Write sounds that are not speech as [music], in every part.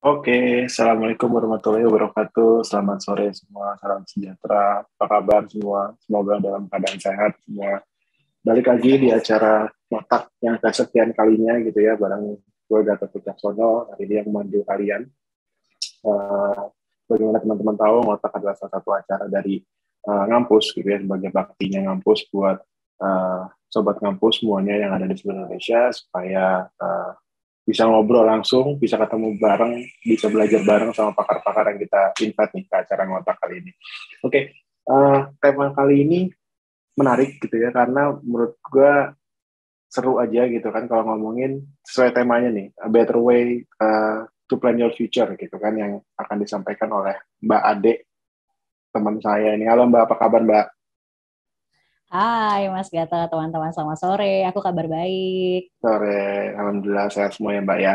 Oke, Assalamualaikum warahmatullahi wabarakatuh. Selamat sore semua, salam sejahtera. Apa kabar semua? Semoga dalam keadaan sehat semua. Balik lagi di acara Matak yang kesekian kalinya gitu ya, barang gue Gatot Wicaksono, hari ini yang memandu kalian. Uh, bagaimana teman-teman tahu, Matak adalah salah satu acara dari uh, ngampus gitu ya, sebagai baktinya ngampus buat uh, sobat ngampus semuanya yang ada di seluruh Indonesia supaya uh, bisa ngobrol langsung, bisa ketemu bareng, bisa belajar bareng sama pakar-pakar yang kita invite nih ke acara ngotak kali ini. Oke, okay. uh, eh, tema kali ini menarik gitu ya, karena menurut gue seru aja gitu kan kalau ngomongin sesuai temanya nih, A Better Way uh, to Plan Your Future gitu kan, yang akan disampaikan oleh Mbak Ade, teman saya ini. Halo Mbak, apa kabar Mbak? Hai Mas Gata, teman-teman selamat sore. Aku kabar baik. Sore, alhamdulillah sehat semua ya Mbak ya.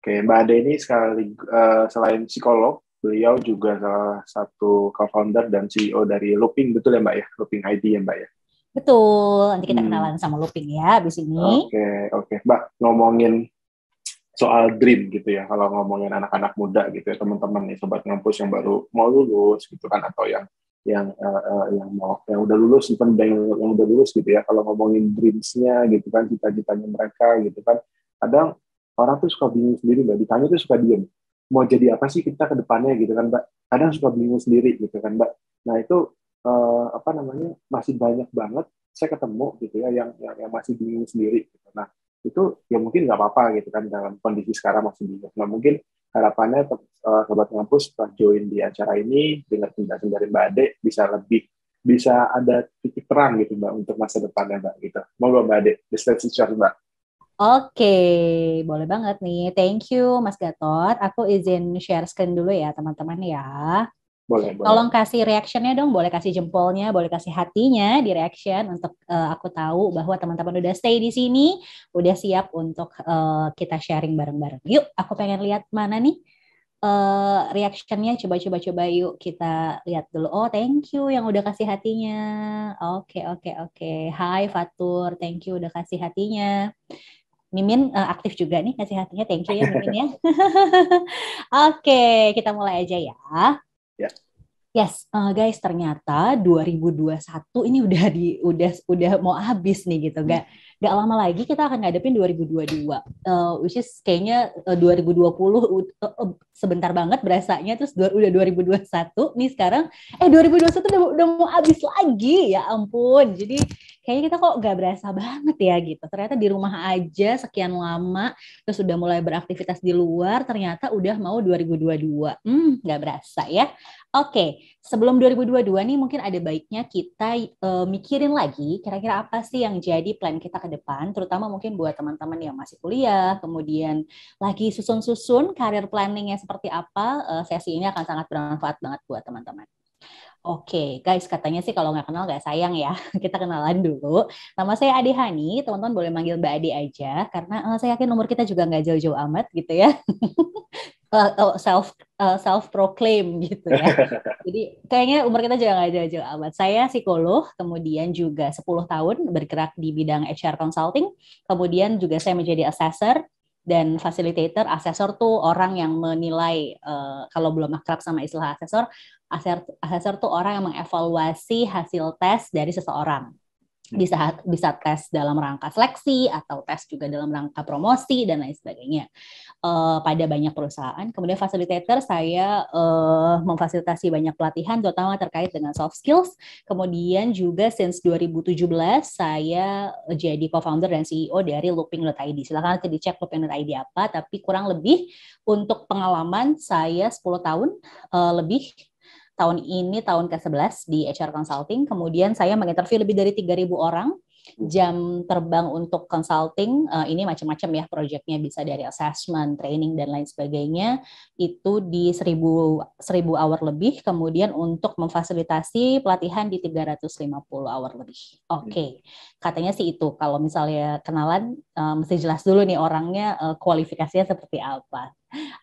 Oke, Mbak Ade ini sekali uh, selain psikolog, beliau juga salah satu co-founder dan CEO dari Looping, betul ya Mbak ya? Looping ID ya Mbak ya? Betul, nanti kita hmm. kenalan sama Looping ya abis ini. Oke, oke. Mbak, ngomongin soal dream gitu ya kalau ngomongin anak-anak muda gitu ya teman-teman nih sobat ngampus yang baru mau lulus gitu kan atau yang yang uh, uh, yang mau yang udah lulus even bank yang udah lulus gitu ya kalau ngomongin dreamsnya gitu kan cita-citanya mereka gitu kan kadang orang tuh suka bingung sendiri mbak ditanya tuh suka diem mau jadi apa sih kita ke depannya gitu kan mbak kadang suka bingung sendiri gitu kan mbak nah itu uh, apa namanya masih banyak banget saya ketemu gitu ya yang yang, yang masih bingung sendiri gitu. nah itu ya mungkin nggak apa-apa gitu kan dalam kondisi sekarang masih bingung nah mungkin harapannya uh, sobat kampus setelah join di acara ini dengar penjelasan dari Mbak Ade bisa lebih bisa ada titik terang gitu Mbak untuk masa depannya Mbak gitu. Monggo Mbak Ade, the stage is Mbak. Oke, okay, boleh banget nih. Thank you Mas Gatot. Aku izin share screen dulu ya teman-teman ya boleh, boleh. Tolong kasih reactionnya dong, boleh kasih jempolnya, boleh kasih hatinya di reaction untuk uh, aku tahu bahwa teman-teman udah stay di sini, udah siap untuk uh, kita sharing bareng-bareng. Yuk, aku pengen lihat mana nih uh, reactionnya, coba-coba-coba yuk kita lihat dulu. Oh, thank you yang udah kasih hatinya. Oke, okay, oke, okay, oke. Okay. Hai Fatur, thank you udah kasih hatinya. Mimin uh, aktif juga nih kasih hatinya, thank you ya Mimin ya. [laughs] Oke, okay, kita mulai aja ya. Ya. Yes, uh, guys, ternyata 2021 ini udah di udah udah mau habis nih gitu. Gak gak lama lagi kita akan ngadepin 2022. Uh, eh, which is kayaknya uh, 2020 uh, uh, sebentar banget berasanya terus dua, udah 2021 nih sekarang eh 2021 udah, udah mau habis lagi ya ampun. Jadi kayaknya kita kok gak berasa banget ya gitu. Ternyata di rumah aja sekian lama, terus sudah mulai beraktivitas di luar, ternyata udah mau 2022. Hmm, gak berasa ya. Oke, sebelum 2022 nih mungkin ada baiknya kita uh, mikirin lagi kira-kira apa sih yang jadi plan kita ke depan, terutama mungkin buat teman-teman yang masih kuliah, kemudian lagi susun-susun karir planningnya seperti apa, uh, sesi ini akan sangat bermanfaat banget buat teman-teman. Oke, okay, guys, katanya sih kalau nggak kenal nggak sayang ya. [laughs] Kita kenalan dulu. Nama saya Ade Hani, teman-teman boleh manggil Mbak Ade aja, karena uh, saya yakin nomor kita juga nggak jauh-jauh amat gitu ya. [laughs] self eh, self proclaim gitu ya. [laughs] Jadi kayaknya umur kita juga nggak jauh-jauh amat. Saya psikolog, kemudian juga 10 tahun bergerak di bidang HR consulting, kemudian juga saya menjadi assessor dan facilitator asesor tuh orang yang menilai uh, kalau belum akrab sama istilah asesor asesor tuh orang yang mengevaluasi hasil tes dari seseorang di iya. saat bisa tes dalam rangka seleksi atau tes juga dalam rangka promosi dan lain sebagainya uh, pada banyak perusahaan. Kemudian fasilitator saya uh, memfasilitasi banyak pelatihan terutama terkait dengan soft skills. Kemudian juga since 2017 saya jadi co-founder dan CEO dari looping.id. Silakan nanti dicek looping.id apa, tapi kurang lebih untuk pengalaman saya 10 tahun uh, lebih tahun ini tahun ke-11 di HR Consulting. Kemudian saya menginterview lebih dari 3.000 orang. Hmm. Jam terbang untuk consulting uh, ini macam-macam ya proyeknya bisa dari assessment, training dan lain sebagainya itu di 1000 1000 hour lebih. Kemudian untuk memfasilitasi pelatihan di 350 hour lebih. Oke. Okay. Hmm. Katanya sih itu kalau misalnya kenalan uh, mesti jelas dulu nih orangnya uh, kualifikasinya seperti apa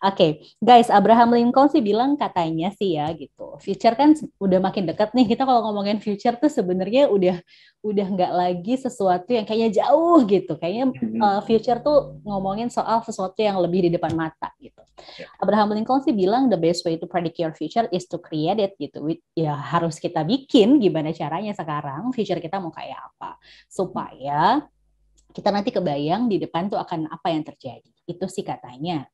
okay. guys, Abraham Lincoln sih bilang katanya sih ya gitu. Future kan udah makin dekat nih. Kita kalau ngomongin future tuh sebenarnya udah udah nggak lagi sesuatu yang kayaknya jauh gitu. Kayaknya uh, future tuh ngomongin soal sesuatu yang lebih di depan mata gitu. Ya. Abraham Lincoln sih bilang the best way to predict your future is to create it gitu. Ya harus kita bikin gimana caranya sekarang future kita mau kayak apa supaya kita nanti kebayang di depan tuh akan apa yang terjadi itu sih katanya.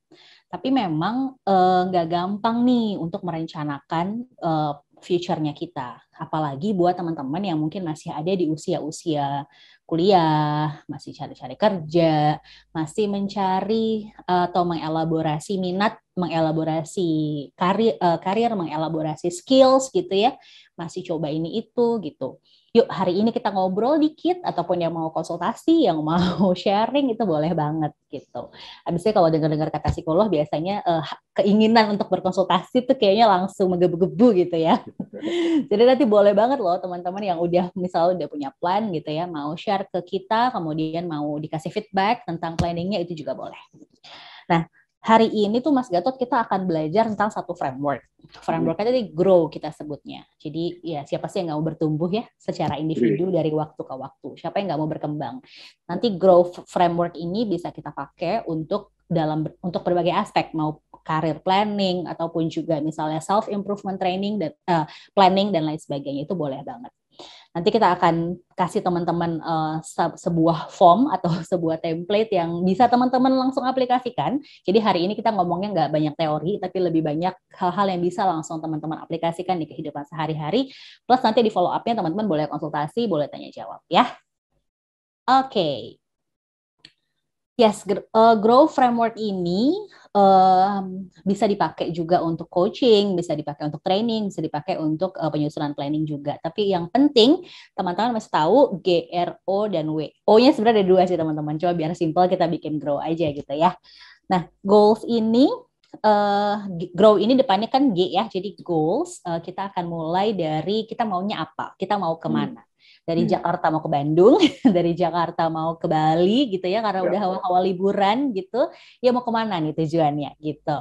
Tapi memang eh, nggak gampang nih untuk merencanakan eh, future-nya kita. Apalagi buat teman-teman yang mungkin masih ada di usia-usia kuliah, masih cari-cari kerja, masih mencari eh, atau mengelaborasi minat, mengelaborasi karir, eh, karir, mengelaborasi skills gitu ya, masih coba ini itu gitu yuk hari ini kita ngobrol dikit ataupun yang mau konsultasi, yang mau [laughs] sharing itu boleh banget gitu. Habisnya kalau dengar-dengar kata psikolog biasanya uh, keinginan untuk berkonsultasi tuh kayaknya langsung menggebu-gebu gitu ya. [laughs] Jadi nanti boleh banget loh teman-teman yang udah misalnya udah punya plan gitu ya, mau share ke kita, kemudian mau dikasih feedback tentang planningnya itu juga boleh. Nah, hari ini tuh Mas Gatot kita akan belajar tentang satu framework. Frameworknya tadi grow kita sebutnya. Jadi ya siapa sih yang nggak mau bertumbuh ya secara individu iya. dari waktu ke waktu. Siapa yang nggak mau berkembang. Nanti grow framework ini bisa kita pakai untuk dalam untuk berbagai aspek mau karir planning ataupun juga misalnya self improvement training dan uh, planning dan lain sebagainya itu boleh banget. Nanti kita akan kasih teman-teman uh, sebuah form atau [laughs] sebuah template yang bisa teman-teman langsung aplikasikan. Jadi hari ini kita ngomongnya nggak banyak teori, tapi lebih banyak hal-hal yang bisa langsung teman-teman aplikasikan di kehidupan sehari-hari. Plus nanti di follow up-nya teman-teman boleh konsultasi, boleh tanya jawab ya. Oke. Okay. Yes, uh, Grow Framework ini um, bisa dipakai juga untuk coaching, bisa dipakai untuk training, bisa dipakai untuk uh, penyusunan planning juga. Tapi yang penting teman-teman mesti tahu GRO dan WO-nya sebenarnya ada dua sih teman-teman. Coba biar simple kita bikin grow aja gitu ya. Nah, goals ini Uh, grow ini depannya kan G ya, jadi goals uh, kita akan mulai dari kita maunya apa, kita mau kemana. Hmm dari hmm. Jakarta mau ke Bandung, [laughs] dari Jakarta mau ke Bali gitu ya karena ya. udah hawa-hawa liburan gitu, ya mau kemana nih tujuannya gitu.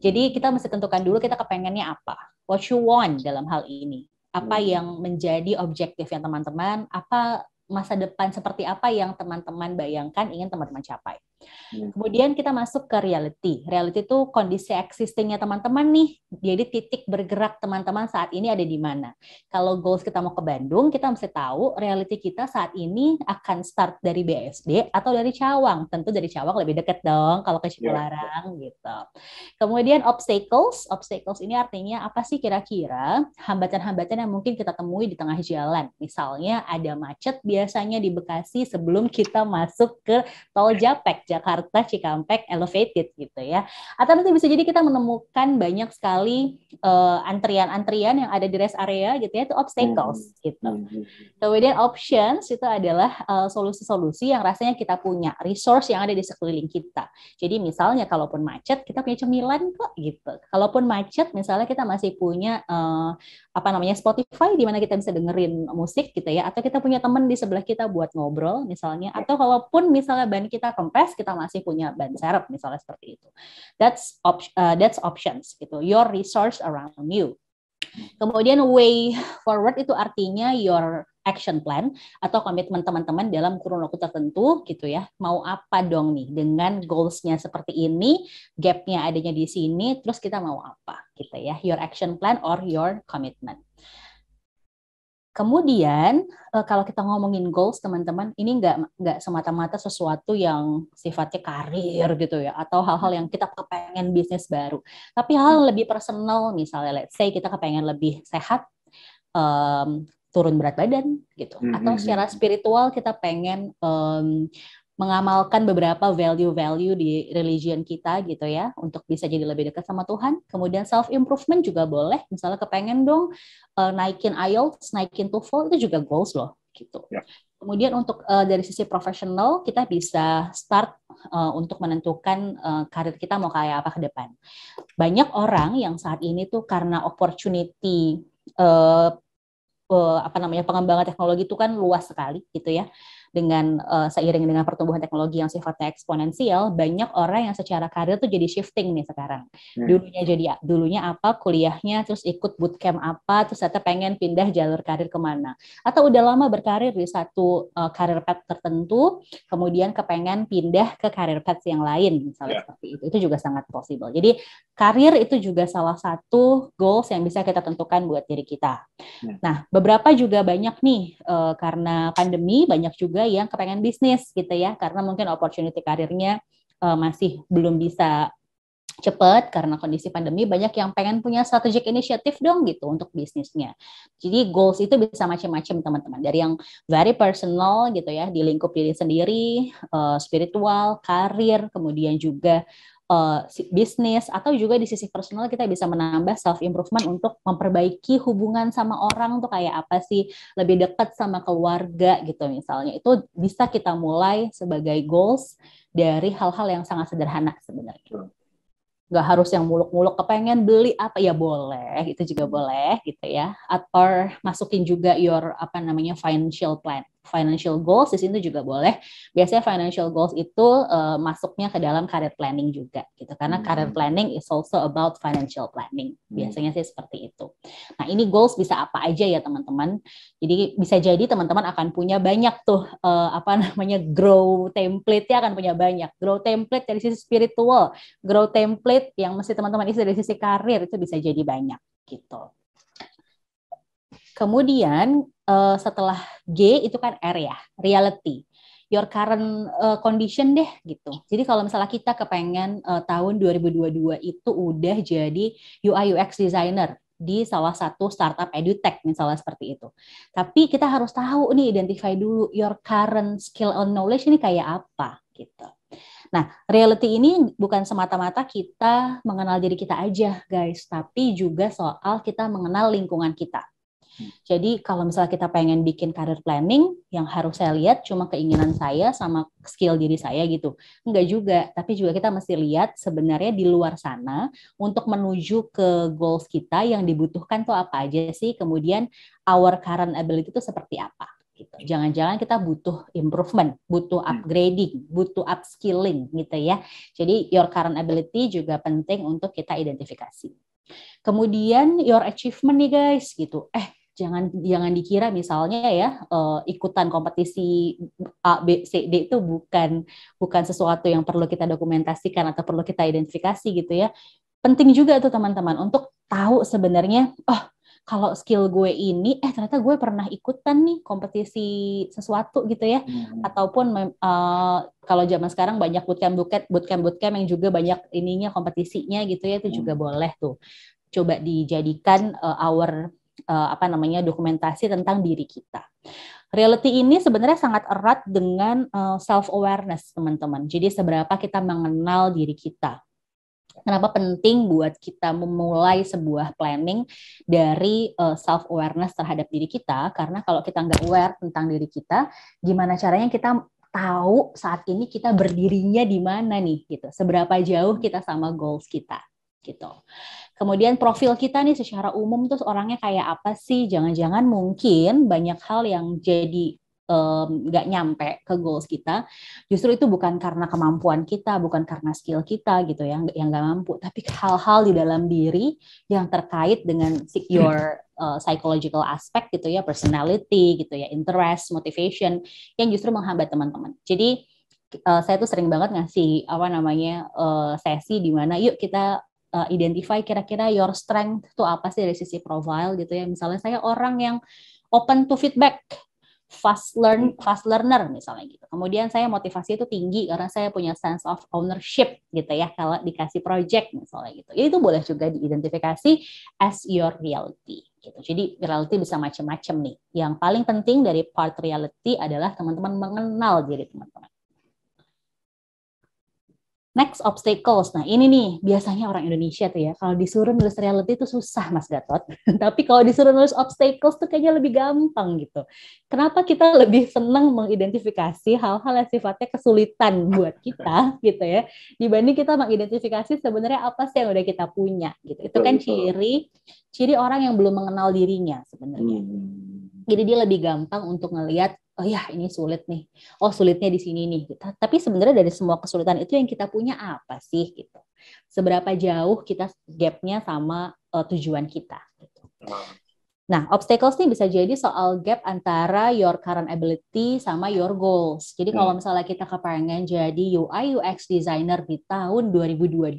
Jadi hmm. kita mesti tentukan dulu kita kepengennya apa, what you want dalam hal ini, apa hmm. yang menjadi objektif yang teman-teman, apa masa depan seperti apa yang teman-teman bayangkan ingin teman-teman capai. Iya. Kemudian kita masuk ke reality. Reality itu kondisi existingnya teman-teman nih. Jadi titik bergerak teman-teman saat ini ada di mana. Kalau goals kita mau ke Bandung, kita mesti tahu reality kita saat ini akan start dari BSD atau dari Cawang. Tentu dari Cawang lebih deket dong kalau ke iya, Cipularang yeah. gitu. Kemudian obstacles. Obstacles ini artinya apa sih kira-kira hambatan-hambatan yang mungkin kita temui di tengah jalan. Misalnya ada macet biasanya di Bekasi sebelum kita masuk ke tol Japek Jakarta Cikampek elevated gitu ya. Atau nanti bisa jadi kita menemukan banyak sekali antrian eh, antrian-antrian yang ada di rest area gitu ya itu obstacles hmm. gitu. Hmm, hmm, hmm. Kemudian options itu adalah eh, solusi-solusi uh, yang rasanya kita punya, resource yang ada di sekeliling kita. Jadi misalnya kalaupun macet kita punya cemilan kok gitu. Kalaupun macet misalnya kita masih punya uh, apa namanya Spotify di mana kita bisa dengerin musik gitu ya atau kita punya teman di sebelah kita buat ngobrol misalnya ya. atau kalaupun misalnya band kita kempes kita masih punya band serep misalnya seperti itu that's op uh, that's options gitu your resource around you hmm. kemudian way forward itu artinya your action plan atau komitmen teman-teman dalam kurun waktu tertentu gitu ya. Mau apa dong nih dengan goalsnya seperti ini, gapnya adanya di sini, terus kita mau apa gitu ya. Your action plan or your commitment. Kemudian eh, kalau kita ngomongin goals teman-teman, ini nggak nggak semata-mata sesuatu yang sifatnya karir gitu ya, atau hal-hal yang kita kepengen bisnis baru. Tapi hal lebih personal misalnya, let's say kita kepengen lebih sehat, um, turun berat badan gitu mm -hmm. atau hmm, secara hmm. spiritual kita pengen um, mengamalkan beberapa value-value di religion kita gitu ya untuk bisa jadi lebih dekat sama Tuhan. Kemudian self improvement juga boleh. Misalnya kepengen dong uh, naikin IELTS, naikin TOEFL itu juga goals loh gitu. Ya. Kemudian untuk uh, dari sisi profesional kita bisa start uh, untuk menentukan uh, karir kita mau kayak apa ke depan. Banyak orang yang saat ini tuh karena opportunity uh, Eh, apa namanya pengembangan teknologi itu kan luas sekali gitu ya dengan uh, seiring dengan pertumbuhan teknologi yang sifatnya eksponensial, banyak orang yang secara karir tuh jadi shifting nih sekarang. Hmm. Dulunya jadi dulunya apa, kuliahnya terus ikut bootcamp apa, terus ternyata pengen pindah jalur karir kemana. Atau udah lama berkarir di satu uh, eh, karir path tertentu, kemudian kepengen pindah ke karir path yang lain, misalnya yeah. seperti itu. Itu juga sangat possible. Jadi karir itu juga salah satu goals yang bisa kita tentukan buat diri kita. Yeah. Hmm. Nah, beberapa juga banyak nih uh, karena pandemi banyak juga juga yang kepengen bisnis gitu ya karena mungkin opportunity karirnya uh, masih belum bisa cepat karena kondisi pandemi banyak yang pengen punya strategic initiative dong gitu untuk bisnisnya. Jadi goals itu bisa macam-macam teman-teman dari yang very personal gitu ya di lingkup diri sendiri, uh, spiritual, karir, kemudian juga uh, bisnis atau juga di sisi personal kita bisa menambah self improvement untuk memperbaiki hubungan sama orang tuh kayak apa sih lebih dekat sama keluarga gitu misalnya itu bisa kita mulai sebagai goals dari hal-hal yang sangat sederhana sebenarnya nggak harus yang muluk-muluk kepengen beli apa ya boleh itu juga boleh gitu ya atau masukin juga your apa namanya financial plan financial goals di situ juga boleh. Biasanya financial goals itu uh, masuknya ke dalam career planning juga gitu. Karena hmm. career planning is also about financial planning. Hmm. Biasanya hmm. sih seperti itu. Nah, ini goals bisa apa aja ya teman-teman. Jadi bisa jadi teman-teman akan punya banyak tuh uh, apa namanya grow template ya akan punya banyak. Grow template dari sisi spiritual, grow template yang mesti teman-teman isi dari sisi karir itu bisa jadi banyak gitu. Kemudian uh, setelah G itu kan R ya, reality. Your current uh, condition deh gitu. Jadi kalau misalnya kita kepengen uh, tahun 2022 itu udah jadi UI UX designer di salah satu startup edutech misalnya seperti itu. Tapi kita harus tahu nih identify dulu your current skill and knowledge ini kayak apa gitu. Nah, reality ini bukan semata-mata kita mengenal diri kita aja, guys, tapi juga soal kita mengenal lingkungan kita. Jadi kalau misalnya kita pengen bikin career planning, yang harus saya lihat cuma keinginan saya sama skill diri saya gitu. Enggak juga, tapi juga kita mesti lihat sebenarnya di luar sana untuk menuju ke goals kita yang dibutuhkan tuh apa aja sih, kemudian our current ability itu seperti apa. Gitu. Jangan-jangan kita butuh improvement, butuh hmm. upgrading, butuh upskilling gitu ya. Jadi your current ability juga penting untuk kita identifikasi. Kemudian your achievement nih guys gitu. Eh jangan jangan dikira misalnya ya uh, ikutan kompetisi A B C D itu bukan bukan sesuatu yang perlu kita dokumentasikan atau perlu kita identifikasi gitu ya. Penting juga tuh teman-teman untuk tahu sebenarnya oh kalau skill gue ini eh ternyata gue pernah ikutan nih kompetisi sesuatu gitu ya hmm. ataupun uh, kalau zaman sekarang banyak bootcamp bootcamp bootcamp bootcamp yang juga banyak ininya kompetisinya gitu ya itu hmm. juga boleh tuh coba dijadikan uh, our uh, apa namanya dokumentasi tentang diri kita. Reality ini sebenarnya sangat erat dengan uh, eh, self awareness, teman-teman. Jadi seberapa kita mengenal diri kita. Kenapa penting buat kita memulai sebuah planning dari uh, eh, self awareness terhadap diri kita? Karena kalau kita nggak aware tentang diri kita, gimana caranya kita tahu saat ini kita berdirinya di mana nih gitu. Seberapa jauh kita sama goals kita gitu. Kemudian profil kita nih secara umum terus orangnya kayak apa sih? Jangan-jangan mungkin banyak hal yang jadi nggak um, nyampe ke goals kita, justru itu bukan karena kemampuan kita, bukan karena skill kita gitu ya, yang nggak mampu, tapi hal-hal di dalam diri yang terkait dengan your uh, [laughs] eh, psychological aspect gitu ya, personality gitu ya, interest, motivation, yang justru menghambat teman-teman. Jadi uh, saya tuh sering banget ngasih apa namanya uh, sesi di mana yuk kita uh, identify kira-kira your strength itu apa sih dari sisi profile gitu ya. Misalnya saya orang yang open to feedback, fast learn hmm. fast learner misalnya gitu. Kemudian saya motivasi itu tinggi karena saya punya sense of ownership gitu ya kalau dikasih project misalnya gitu. Jadi ya, itu boleh juga diidentifikasi as your reality gitu. Jadi reality bisa macam-macam nih. Yang paling penting dari part reality adalah teman-teman mengenal diri teman-teman. Next obstacles. Nah, ini nih biasanya orang Indonesia tuh ya kalau disuruh nulis reality itu susah Mas Gatot. [laughs] Tapi kalau disuruh nulis obstacles tuh kayaknya lebih gampang gitu. Kenapa kita lebih senang mengidentifikasi hal-hal yang sifatnya kesulitan [laughs] buat kita gitu ya dibanding kita mengidentifikasi sebenarnya apa sih yang udah kita punya gitu. Itu kan ciri ciri orang yang belum mengenal dirinya sebenarnya. Hmm. Jadi dia lebih gampang untuk ngelihat oh ya ini sulit nih, oh sulitnya di sini nih. Gitu. Tapi sebenarnya dari semua kesulitan itu yang kita punya apa sih gitu? Seberapa jauh kita gapnya sama uh, tujuan kita? Gitu. Nah, Nah, obstacles ini bisa jadi soal gap antara your current ability sama your goals. Jadi kalau hmm. misalnya kita kepengen jadi UI UX designer di tahun 2022,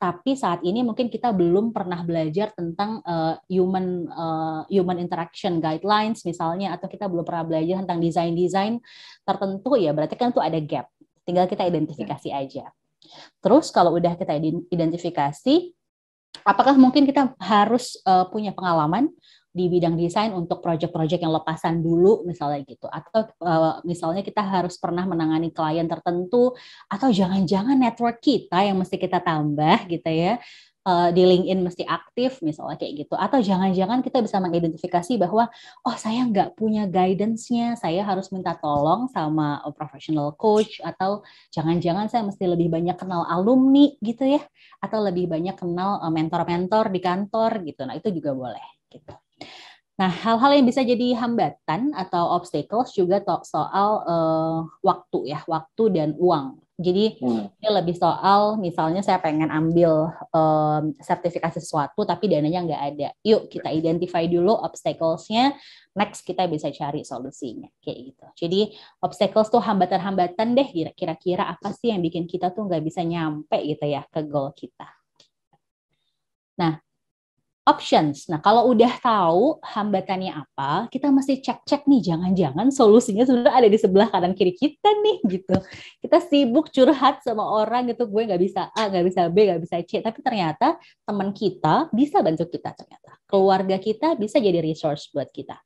tapi saat ini mungkin kita belum pernah belajar tentang uh, human uh, human interaction guidelines misalnya atau kita belum pernah belajar tentang desain-desain tertentu ya, berarti kan itu ada gap. Tinggal kita identifikasi ya. aja. Terus kalau udah kita identifikasi, apakah mungkin kita harus uh, punya pengalaman di bidang desain untuk project proyek yang lepasan dulu misalnya gitu atau uh, misalnya kita harus pernah menangani klien tertentu atau jangan-jangan network kita yang mesti kita tambah gitu ya uh, di LinkedIn mesti aktif misalnya kayak gitu atau jangan-jangan kita bisa mengidentifikasi bahwa oh saya nggak punya guidance-nya saya harus minta tolong sama eh, professional coach atau jangan-jangan saya mesti lebih banyak kenal alumni gitu ya atau lebih banyak kenal mentor-mentor di kantor gitu nah itu juga boleh gitu. Nah, hal-hal yang bisa jadi hambatan atau obstacles juga soal uh, waktu ya, waktu dan uang. Jadi hmm. ini lebih soal misalnya saya pengen ambil um, sertifikasi sesuatu tapi dananya nggak ada. Yuk kita identify dulu obstacles-nya, next kita bisa cari solusinya kayak gitu. Jadi obstacles tuh hambatan-hambatan deh kira-kira apa sih yang bikin kita tuh nggak bisa nyampe gitu ya ke goal kita. Nah, options. Nah, kalau udah tahu hambatannya apa, kita mesti cek-cek nih, jangan-jangan solusinya sudah ada di sebelah kanan kiri kita nih, gitu. Kita sibuk curhat sama orang gitu, gue nggak bisa A, nggak bisa B, nggak bisa C, tapi ternyata teman kita bisa bantu kita ternyata. Keluarga kita bisa jadi resource buat kita.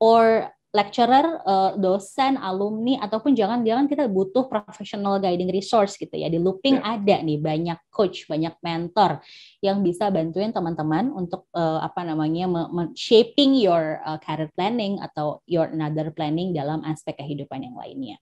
Or lecturer, uh, dosen, alumni ataupun jangan-jangan kita butuh professional guiding resource gitu ya. Di looping yeah. ada nih banyak coach, banyak mentor yang bisa bantuin teman-teman untuk uh, apa namanya shaping your uh, career planning atau your another planning dalam aspek kehidupan yang lainnya.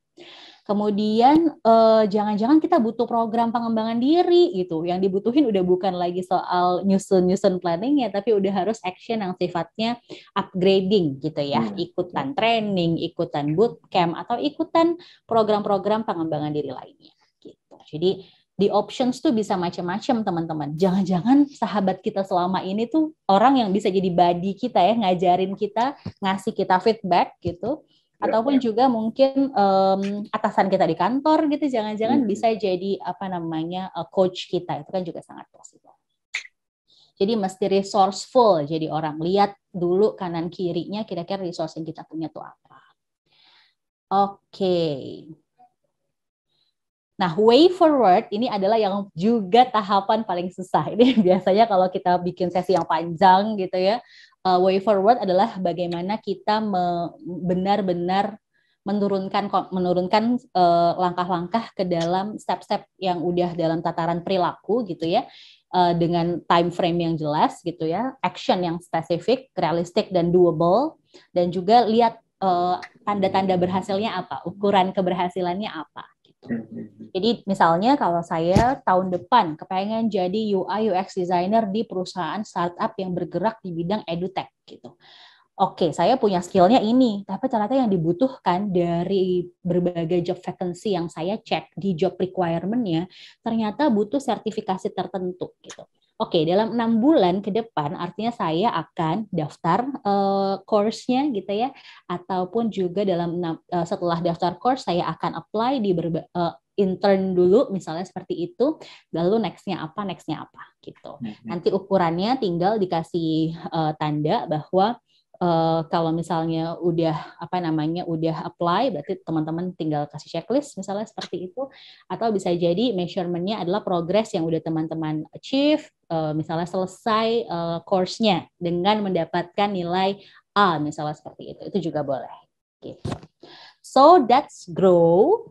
Kemudian eh, jangan-jangan kita butuh program pengembangan diri gitu. Yang dibutuhin udah bukan lagi soal nyusun-nyusun planning ya, tapi udah harus action yang sifatnya upgrading gitu ya. Hmm. Ikutan ya. training, ikutan bootcamp atau ikutan program-program pengembangan diri lainnya gitu. Jadi di options tuh bisa macam-macam teman-teman. Jangan-jangan sahabat kita selama ini tuh orang yang bisa jadi body kita ya, ngajarin kita, ngasih kita feedback gitu. Ya, ataupun ya. juga mungkin um, atasan kita di kantor gitu jangan-jangan hmm. bisa jadi apa namanya eh, coach kita itu kan juga sangat possible jadi mesti resourceful jadi orang lihat dulu kanan kirinya kira-kira resource yang kita punya tuh apa oke okay. Nah, way forward ini adalah yang juga tahapan paling susah. Ini [laughs] biasanya kalau kita bikin sesi yang panjang gitu ya, uh, way forward adalah bagaimana kita benar-benar menurunkan menurunkan uh, langkah-langkah ke dalam step-step yang udah dalam tataran perilaku gitu ya uh, dengan time frame yang jelas gitu ya action yang spesifik realistik dan doable dan juga lihat uh, tanda-tanda uh, tanda -tanda berhasilnya apa ukuran keberhasilannya apa Gitu. Mm-hmm. Jadi misalnya kalau saya tahun depan kepengen jadi UI UX designer di perusahaan startup yang bergerak di bidang edutech gitu. Oke, saya punya skillnya ini, tapi ternyata yang dibutuhkan dari berbagai job vacancy yang saya cek di job requirement-nya ternyata butuh sertifikasi tertentu gitu. Oke, okay, dalam enam bulan ke depan, artinya saya akan daftar uh, course-nya gitu ya, ataupun juga dalam uh, setelah daftar course saya akan apply di berba, uh, intern dulu misalnya seperti itu lalu nextnya apa nextnya apa gitu mm -hmm. nanti ukurannya tinggal dikasih uh, tanda bahwa uh, kalau misalnya udah apa namanya udah apply berarti teman-teman tinggal kasih checklist misalnya seperti itu atau bisa jadi measurementnya adalah progress yang udah teman-teman achieve uh, misalnya selesai uh, course-nya dengan mendapatkan nilai A misalnya seperti itu itu juga boleh gitu so that's grow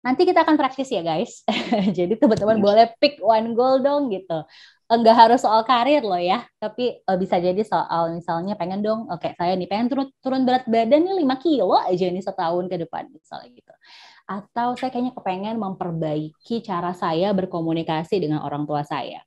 Nanti kita akan praktis ya guys. [laughs] Jadi teman-teman boleh pick one goal dong gitu enggak harus soal karir loh ya, tapi uh, bisa jadi soal misalnya pengen dong, oke okay, saya nih pengen turun, turun berat badan nih 5 kilo aja nih setahun ke depan misalnya gitu. Atau saya kayaknya kepengen memperbaiki cara saya berkomunikasi dengan orang tua saya.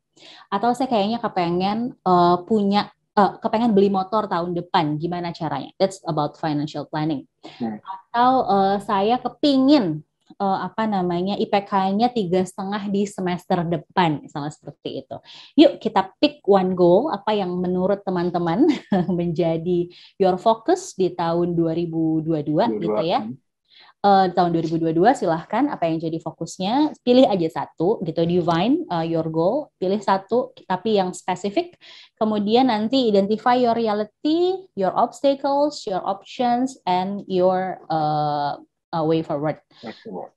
Atau saya kayaknya kepengen uh, punya uh, kepengen beli motor tahun depan, gimana caranya? That's about financial planning. Hmm. Atau uh, saya kepingin uh, apa namanya IPK-nya tiga setengah di semester depan misalnya seperti itu. Yuk kita pick one goal apa yang menurut teman-teman [laughs] menjadi your focus di tahun 2022 dua, gitu ya uh, tahun 2022 silahkan apa yang jadi fokusnya pilih aja satu gitu divine uh, your goal pilih satu tapi yang spesifik kemudian nanti identify your reality your obstacles your options and your uh, uh, way forward.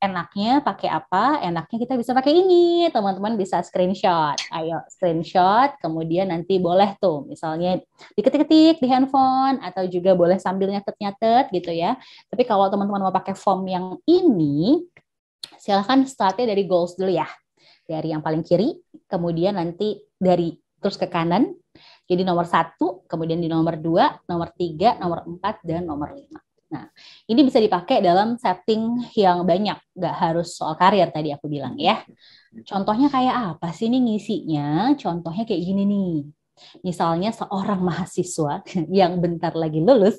Enaknya pakai apa? Enaknya kita bisa pakai ini. Teman-teman bisa screenshot. Ayo screenshot, kemudian nanti boleh tuh misalnya diketik-ketik di handphone atau juga boleh sambil nyatet-nyatet gitu ya. Tapi kalau teman-teman mau pakai form yang ini, silahkan startnya dari goals dulu ya. Dari yang paling kiri, kemudian nanti dari terus ke kanan. Jadi nomor satu, kemudian di nomor dua, nomor tiga, nomor empat, dan nomor lima. Nah, ini bisa dipakai dalam setting yang banyak, nggak harus soal karir tadi aku bilang ya. Contohnya kayak apa sih ini ngisinya? Contohnya kayak gini nih. Misalnya seorang mahasiswa [laughs] yang bentar lagi lulus,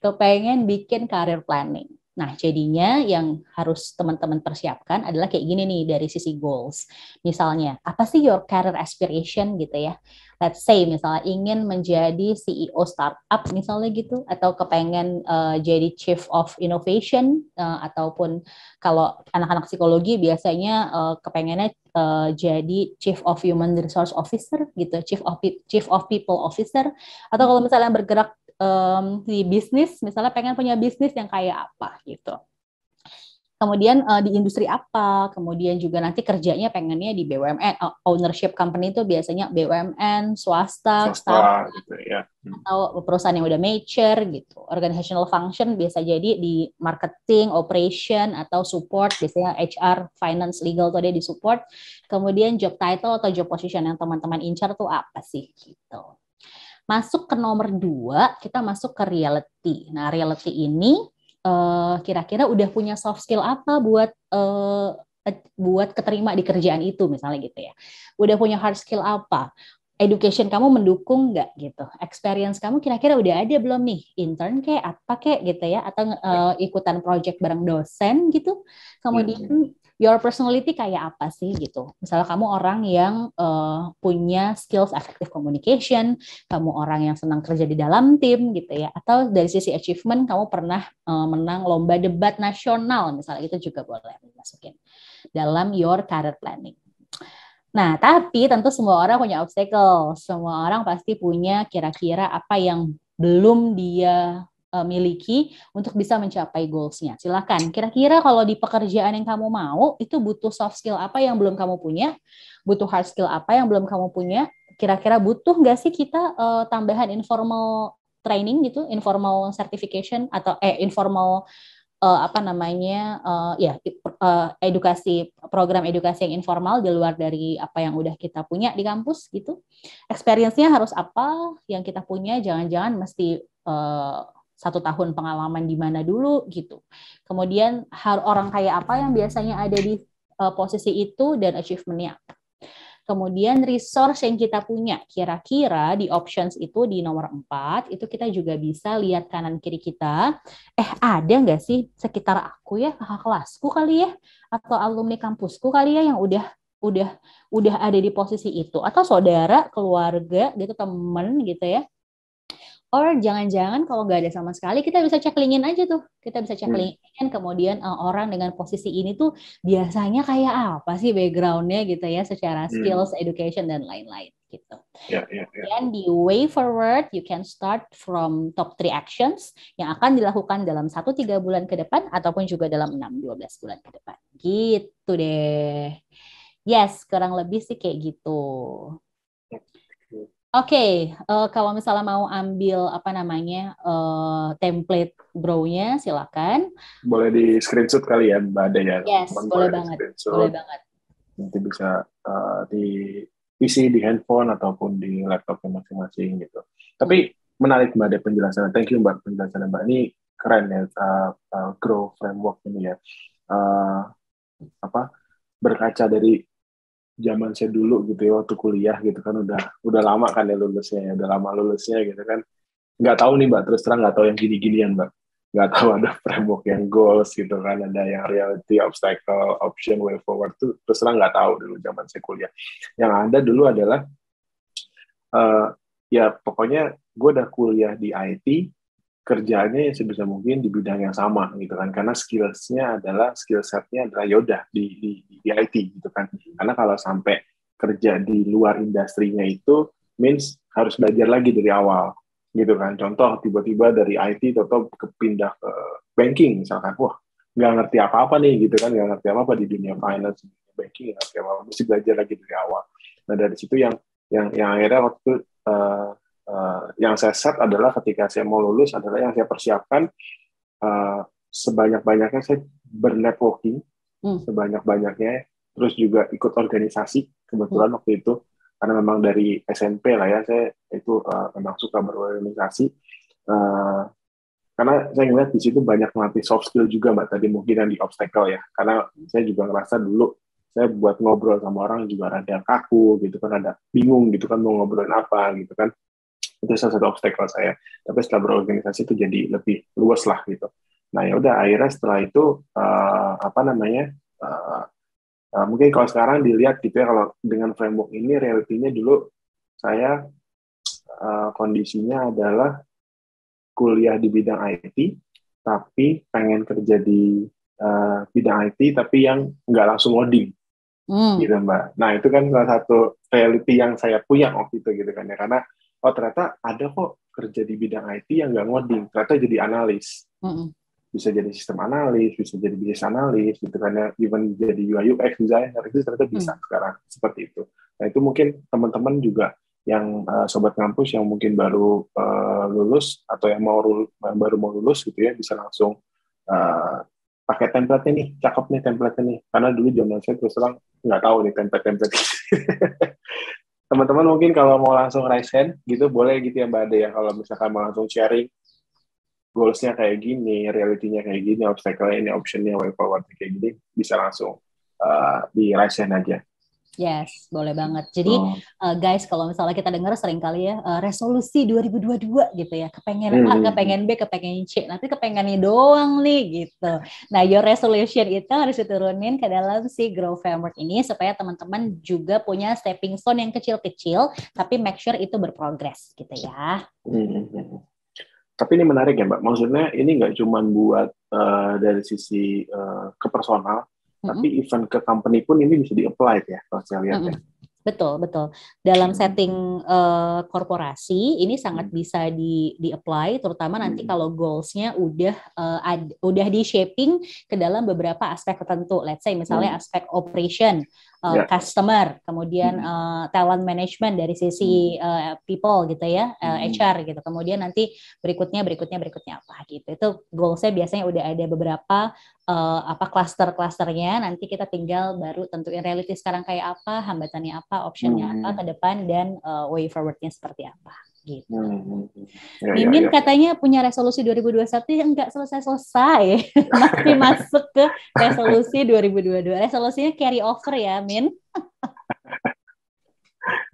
kepengen bikin karir planning Nah, jadinya yang harus teman-teman persiapkan adalah kayak gini nih dari sisi goals. Misalnya, apa sih your career aspiration gitu ya? Let's say misalnya ingin menjadi CEO startup misalnya gitu atau kepengen uh, jadi chief of innovation uh, ataupun kalau anak-anak psikologi biasanya uh, kepengennya uh, jadi chief of human resource officer gitu, chief of chief of people officer atau kalau misalnya bergerak um, di bisnis, misalnya pengen punya bisnis yang kayak apa gitu. Kemudian uh, di industri apa, kemudian juga nanti kerjanya pengennya di BUMN, ownership company itu biasanya BUMN, swasta, swasta startup, gitu, ya. Hmm. atau perusahaan yang udah mature gitu. Organizational function biasa jadi di marketing, operation atau support, biasanya HR, finance, legal tuh ada di support. Kemudian job title atau job position yang teman-teman incar tuh apa sih gitu. Masuk ke nomor dua, kita masuk ke reality. Nah, reality ini uh, kira-kira udah punya soft skill apa buat uh, buat keterima di kerjaan itu misalnya gitu ya. Udah punya hard skill apa? Education kamu mendukung nggak gitu? Experience kamu kira-kira udah ada belum nih? Intern kayak apa kayak gitu ya? Atau uh, ikutan project bareng dosen gitu? Kemudian iya, iya your personality kayak apa sih gitu. Misalnya kamu orang yang uh, punya skills effective communication, kamu orang yang senang kerja di dalam tim gitu ya, atau dari sisi achievement kamu pernah uh, menang lomba debat nasional misalnya itu juga boleh dimasukin dalam your career planning. Nah, tapi tentu semua orang punya obstacle. Semua orang pasti punya kira-kira apa yang belum dia uh, miliki untuk bisa mencapai goalsnya. Silakan. Kira-kira kalau di pekerjaan yang kamu mau itu butuh soft skill apa yang belum kamu punya, butuh hard skill apa yang belum kamu punya. Kira-kira butuh nggak sih kita uh, tambahan informal training gitu, informal certification atau eh informal uh, apa namanya uh, ya uh, edukasi program edukasi yang informal di luar dari apa yang udah kita punya di kampus gitu. Experience-nya harus apa yang kita punya, jangan-jangan mesti uh, satu tahun pengalaman di mana dulu gitu. Kemudian hal orang kaya apa yang biasanya ada di uh, posisi itu dan achievementnya. Kemudian resource yang kita punya, kira-kira di options itu di nomor 4, itu kita juga bisa lihat kanan kiri kita. Eh, ada nggak sih sekitar aku ya, kakak kelasku kali ya, atau alumni kampusku kali ya yang udah udah udah ada di posisi itu atau saudara, keluarga gitu, temen gitu ya Or jangan-jangan kalau nggak ada sama sekali, kita bisa cek linkin aja tuh. Kita bisa cek hmm. kemudian uh, orang dengan posisi ini tuh biasanya kayak apa sih backgroundnya gitu ya, secara hmm. skills, education, dan lain-lain gitu. Yeah, yeah, yeah. Ya. Dan di way forward, you can start from top three actions yang akan dilakukan dalam satu tiga bulan ke depan ataupun juga dalam 6-12 bulan ke depan. Gitu deh. Yes, kurang lebih sih kayak gitu. Oke, okay, uh, eh, kalau misalnya mau ambil apa namanya uh, template brow-nya, silakan. Boleh di screenshot kali ya, Mbak Ada ya. Yes, boleh, boleh banget. Boleh banget. Nanti bisa uh, diisi di handphone ataupun di laptop masing-masing gitu. Tapi hmm. menarik Mbak Ada penjelasannya. Thank you Mbak penjelasannya Mbak. Ini keren ya uh, uh, grow framework ini ya. Uh, apa berkaca dari zaman saya dulu gitu ya waktu kuliah gitu kan udah udah lama kan ya lulusnya ya udah lama lulusnya gitu kan nggak tahu nih mbak terus terang nggak tahu yang gini-ginian mbak nggak tahu ada [laughs] framework yang goals gitu kan ada yang reality obstacle option way forward tuh terus terang nggak tahu dulu zaman saya kuliah yang ada dulu adalah uh, ya pokoknya gue udah kuliah di IT kerjaannya sebisa mungkin di bidang yang sama gitu kan karena skillsnya adalah skill setnya adalah Yoda ya di, di di IT gitu kan karena kalau sampai kerja di luar industrinya itu means harus belajar lagi dari awal gitu kan contoh tiba-tiba dari IT atau kepindah ke banking misalkan wah nggak ngerti apa-apa nih gitu kan nggak ngerti apa-apa di dunia finance dunia banking nggak ngerti apa-apa mesti belajar lagi dari awal nah dari situ yang yang yang akhirnya waktu itu uh, Uh, yang saya set adalah ketika saya mau lulus adalah yang saya persiapkan uh, sebanyak-banyaknya saya bernetworking, hmm. sebanyak-banyaknya, terus juga ikut organisasi kebetulan hmm. waktu itu karena memang dari SMP lah ya saya itu uh, memang suka berorganisasi. Uh, karena saya melihat di situ banyak melatih soft skill juga mbak tadi mungkin yang di obstacle ya karena saya juga ngerasa dulu saya buat ngobrol sama orang juga rada kaku gitu kan ada bingung gitu kan mau ngobrolin apa gitu kan itu salah satu obstacle saya tapi setelah berorganisasi itu jadi lebih luas lah gitu nah ya udah akhirnya setelah itu uh, apa namanya uh, uh, mungkin kalau sekarang dilihat gitu ya kalau dengan framework ini realitinya dulu saya uh, kondisinya adalah kuliah di bidang IT tapi pengen kerja di uh, bidang IT tapi yang nggak langsung loading hmm. gitu mbak nah itu kan salah satu reality yang saya punya waktu itu gitu kan ya karena oh ternyata ada kok kerja di bidang IT yang nggak ngoding, ternyata jadi analis. Bisa jadi sistem analis, bisa jadi bisnis analis, gitu kan, ya. even jadi UI UX designer, itu ternyata bisa hmm sekarang, seperti itu. Nah itu mungkin teman-teman juga yang uh, sobat kampus yang mungkin baru uh, lulus atau yang mau baru mau lulus gitu ya bisa langsung uh, pakai template ini cakep nih template ini. karena dulu zaman saya terus terang nggak tahu nih template template [laughs] teman-teman mungkin kalau mau langsung raise hand gitu boleh gitu ya Mbak Ade ya kalau misalkan mau langsung sharing goalsnya kayak gini, realitinya kayak gini, obstacle-nya ini, optionnya way forward kayak gini bisa langsung uh, di raise hand aja. Yes, boleh banget. Jadi oh. uh, guys, kalau misalnya kita dengar sering kali ya uh, resolusi 2022 gitu ya, kepengen hmm. A, kepengen B, kepengen C, nanti kepengennya doang nih gitu. Nah, your resolution itu harus diturunin ke dalam si grow framework ini supaya teman-teman juga punya stepping stone yang kecil-kecil, tapi make sure itu berprogres gitu ya. Hmm. hmm, hmm. Tapi ini menarik ya Mbak. Maksudnya ini nggak cuma buat uh, dari sisi uh, kepersonal, tapi event ke company pun ini bisa di-apply ya kalau saya lihat mm-hmm. ya. Betul, betul. Dalam mm. setting uh, korporasi ini sangat mm. bisa di di-apply terutama nanti mm. kalau goalsnya udah uh, ad, udah di shaping ke dalam beberapa aspek tertentu. Let's say misalnya aspek operation yeah. Ya. customer, kemudian uh, talent management dari sisi uh, people gitu ya, uh, eh, HR hmm. gitu. Kemudian nanti berikutnya berikutnya berikutnya apa gitu. Itu goal saya biasanya udah ada beberapa uh, apa cluster-clusternya. Nanti kita tinggal baru tentuin reality sekarang kayak apa, hambatannya apa, optionnya hmm. apa ke depan dan uh, way forwardnya seperti apa gitu. Hmm. hmm, hmm. Ya, Mimin ya, ya. katanya punya resolusi 2021 yang nggak selesai-selesai. [laughs] Masih masuk ke resolusi 2022. Resolusinya carry over ya, Min. [laughs]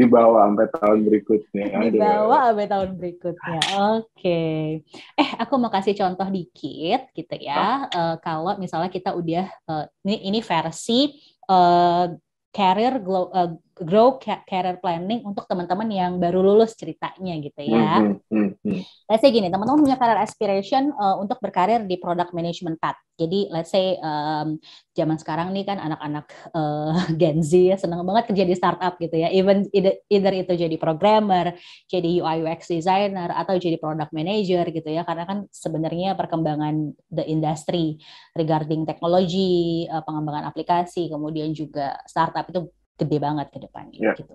Dibawa sampai tahun berikutnya. Dibawa sampai tahun berikutnya. Oke. Okay. Eh, aku mau kasih contoh dikit gitu ya. Oh. Uh, kalau misalnya kita udah uh, ini ini versi uh, eh, career glow, grow career planning untuk teman-teman yang baru lulus ceritanya gitu ya. Hmm, hmm, hmm, let's say gini, teman-teman punya career aspiration uh, untuk berkarir di product management path. Jadi let's say um, zaman sekarang nih kan anak-anak uh, [laughs] Gen Z ya senang banget kerja di startup gitu ya. Even either, either itu jadi programmer, jadi UI UX designer atau jadi product manager gitu ya. Karena kan sebenarnya perkembangan the industry regarding teknologi, uh, pengembangan aplikasi, kemudian juga startup itu gede banget ke depannya yeah. gitu.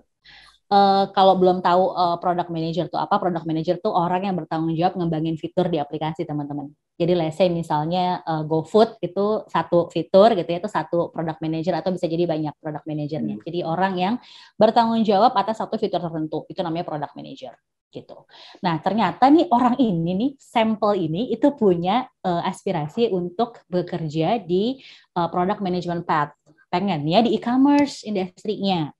Uh, kalau belum tahu uh, product manager tuh apa, product manager tuh orang yang bertanggung jawab ngembangin fitur di aplikasi teman-teman. Jadi let's say misalnya uh, GoFood itu satu fitur gitu ya, itu satu product manager atau bisa jadi banyak product manajernya. Hmm. Jadi orang yang bertanggung jawab atas satu fitur tertentu, itu namanya product manager gitu. Nah ternyata nih orang ini nih sampel ini itu punya uh, aspirasi untuk bekerja di uh, product management path pengennya di e-commerce industrinya.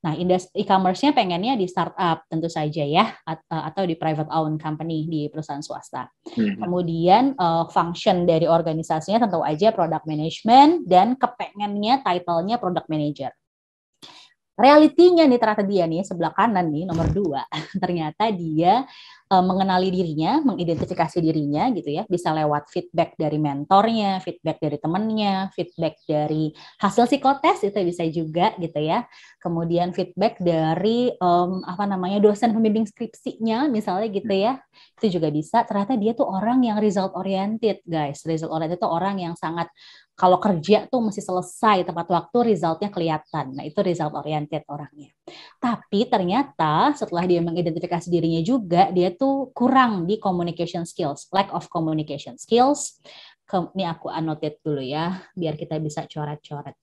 Nah, e-commerce-nya pengennya di startup tentu saja ya eh, atau di private owned company di perusahaan swasta. Hmm. Kemudian uh, function dari organisasinya tentu aja product management dan kepengennya title-nya product manager realitinya nih ternyata dia nih sebelah kanan nih nomor dua [laughs] ternyata dia uh, mengenali dirinya mengidentifikasi dirinya gitu ya bisa lewat feedback dari mentornya feedback dari temennya feedback dari hasil psikotes itu bisa juga gitu ya kemudian feedback dari um, apa namanya dosen pembimbing skripsinya misalnya gitu ya itu juga bisa ternyata dia tuh orang yang result oriented guys result oriented itu orang yang sangat kalau kerja tuh masih selesai tepat waktu, resultnya kelihatan. Nah, itu result oriented orangnya. Tapi ternyata setelah dia mengidentifikasi dirinya juga, dia tuh kurang di communication skills, lack of communication skills. Ke, ini aku annotate dulu ya, biar kita bisa coret-coret.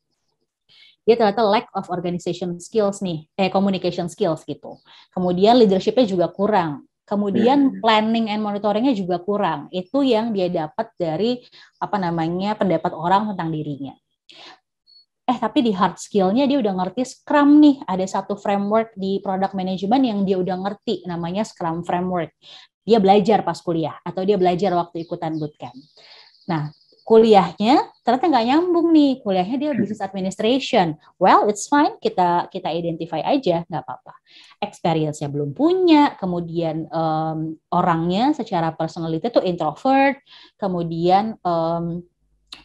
Dia ternyata lack of organization skills nih, eh communication skills gitu. Kemudian leadershipnya juga kurang Kemudian hmm. planning and monitoringnya juga kurang. Itu yang dia dapat dari apa namanya pendapat orang tentang dirinya. Eh tapi di hard skillnya dia udah ngerti Scrum nih. Ada satu framework di product management yang dia udah ngerti namanya Scrum framework. Dia belajar pas kuliah atau dia belajar waktu ikutan bootcamp. Nah, kuliahnya ternyata nggak nyambung nih kuliahnya dia hmm. business administration well it's fine kita kita identify aja nggak apa-apa experience-nya belum punya kemudian um, orangnya secara personality itu introvert kemudian um,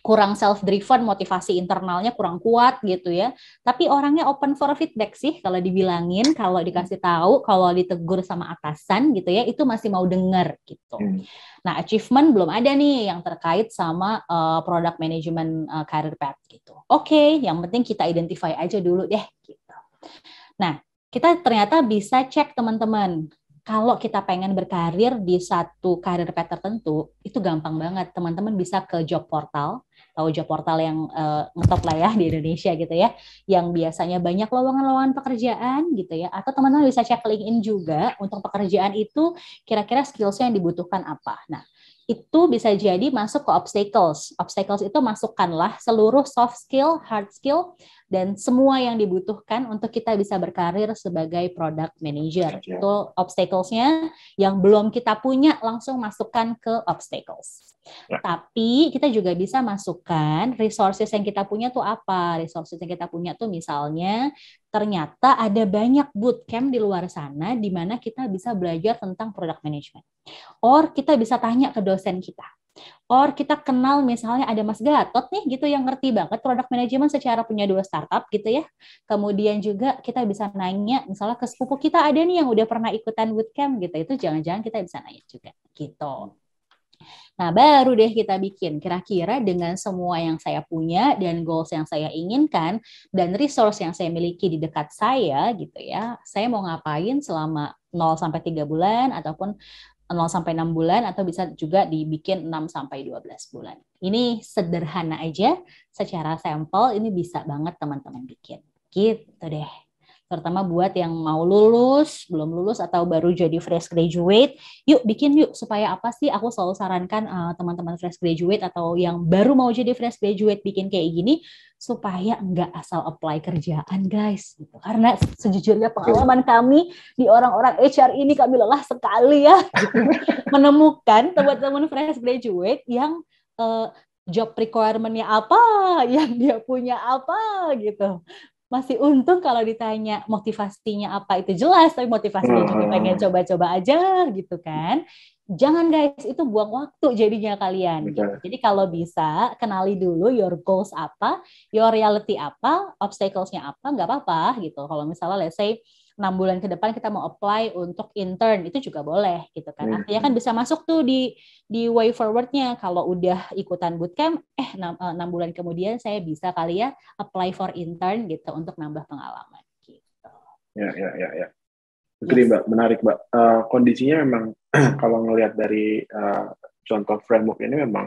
kurang self driven, motivasi internalnya kurang kuat gitu ya. Tapi orangnya open for feedback sih kalau dibilangin, kalau dikasih tahu, kalau ditegur sama atasan gitu ya, itu masih mau denger gitu. Hmm. Nah, achievement belum ada nih yang terkait sama uh, product management uh, career path gitu. Oke, okay, yang penting kita identify aja dulu deh gitu. Nah, kita ternyata bisa cek teman-teman kalau kita pengen berkarir di satu karir path tertentu, itu gampang banget. Teman-teman bisa ke job portal, tahu job Portal yang uh, ngetop lah ya di Indonesia gitu ya, yang biasanya banyak lowongan-lowongan pekerjaan gitu ya, atau teman-teman bisa cek LinkedIn juga untuk pekerjaan itu kira-kira skillsnya yang dibutuhkan apa. Nah, itu bisa jadi masuk ke obstacles. Obstacles itu masukkanlah seluruh soft skill, hard skill, dan semua yang dibutuhkan untuk kita bisa berkarir sebagai product manager. Okay. Iya. Itu obstacles-nya yang belum kita punya langsung masukkan ke obstacles. Yeah. Tapi kita juga bisa masukkan resources yang kita punya tuh apa? Resources yang kita punya tuh misalnya ternyata ada banyak bootcamp di luar sana di mana kita bisa belajar tentang product management. Or kita bisa tanya ke dosen kita Or kita kenal misalnya ada Mas Gatot nih gitu yang ngerti banget produk manajemen secara punya dua startup gitu ya. Kemudian juga kita bisa nanya misalnya ke sepupu kita ada nih yang udah pernah ikutan bootcamp gitu. Itu jangan-jangan kita bisa nanya juga gitu. Nah, baru deh kita bikin kira-kira dengan semua yang saya punya dan goals yang saya inginkan dan resource yang saya miliki di dekat saya gitu ya. Saya mau ngapain selama 0 sampai 3 bulan ataupun 0 sampai 6 bulan atau bisa juga dibikin 6 sampai 12 bulan. Ini sederhana aja secara sampel ini bisa banget teman-teman bikin. Gitu deh terutama buat yang mau lulus, belum lulus atau baru jadi fresh graduate, yuk bikin yuk supaya apa sih aku selalu sarankan teman eh, teman-teman fresh graduate atau yang baru mau jadi fresh graduate bikin kayak gini supaya nggak asal apply kerjaan guys gitu. Karena sejujurnya pengalaman kami di orang-orang HR ini kami lelah sekali ya [laughs] menemukan teman-teman fresh graduate yang uh, job requirement-nya apa, yang dia punya apa gitu masih untung kalau ditanya motivasinya apa itu jelas, tapi motivasinya juga hmm. pengen coba-coba aja gitu kan. Jangan guys, itu buang waktu jadinya kalian. Gitu. Jadi kalau bisa kenali dulu your goals apa, your reality apa, obstaclesnya apa, nggak apa-apa gitu. Kalau misalnya let's say enam bulan ke depan kita mau apply untuk intern itu juga boleh gitu kan iya. artinya kan bisa masuk tuh di di way forwardnya kalau udah ikutan bootcamp eh, eh enam bulan kemudian saya bisa kali ya apply for intern gitu untuk nambah pengalaman gitu ya ya ya ya Gede, yes. mbak menarik mbak uh, kondisinya memang [clears throat] kalau ngelihat dari uh, contoh framework ini memang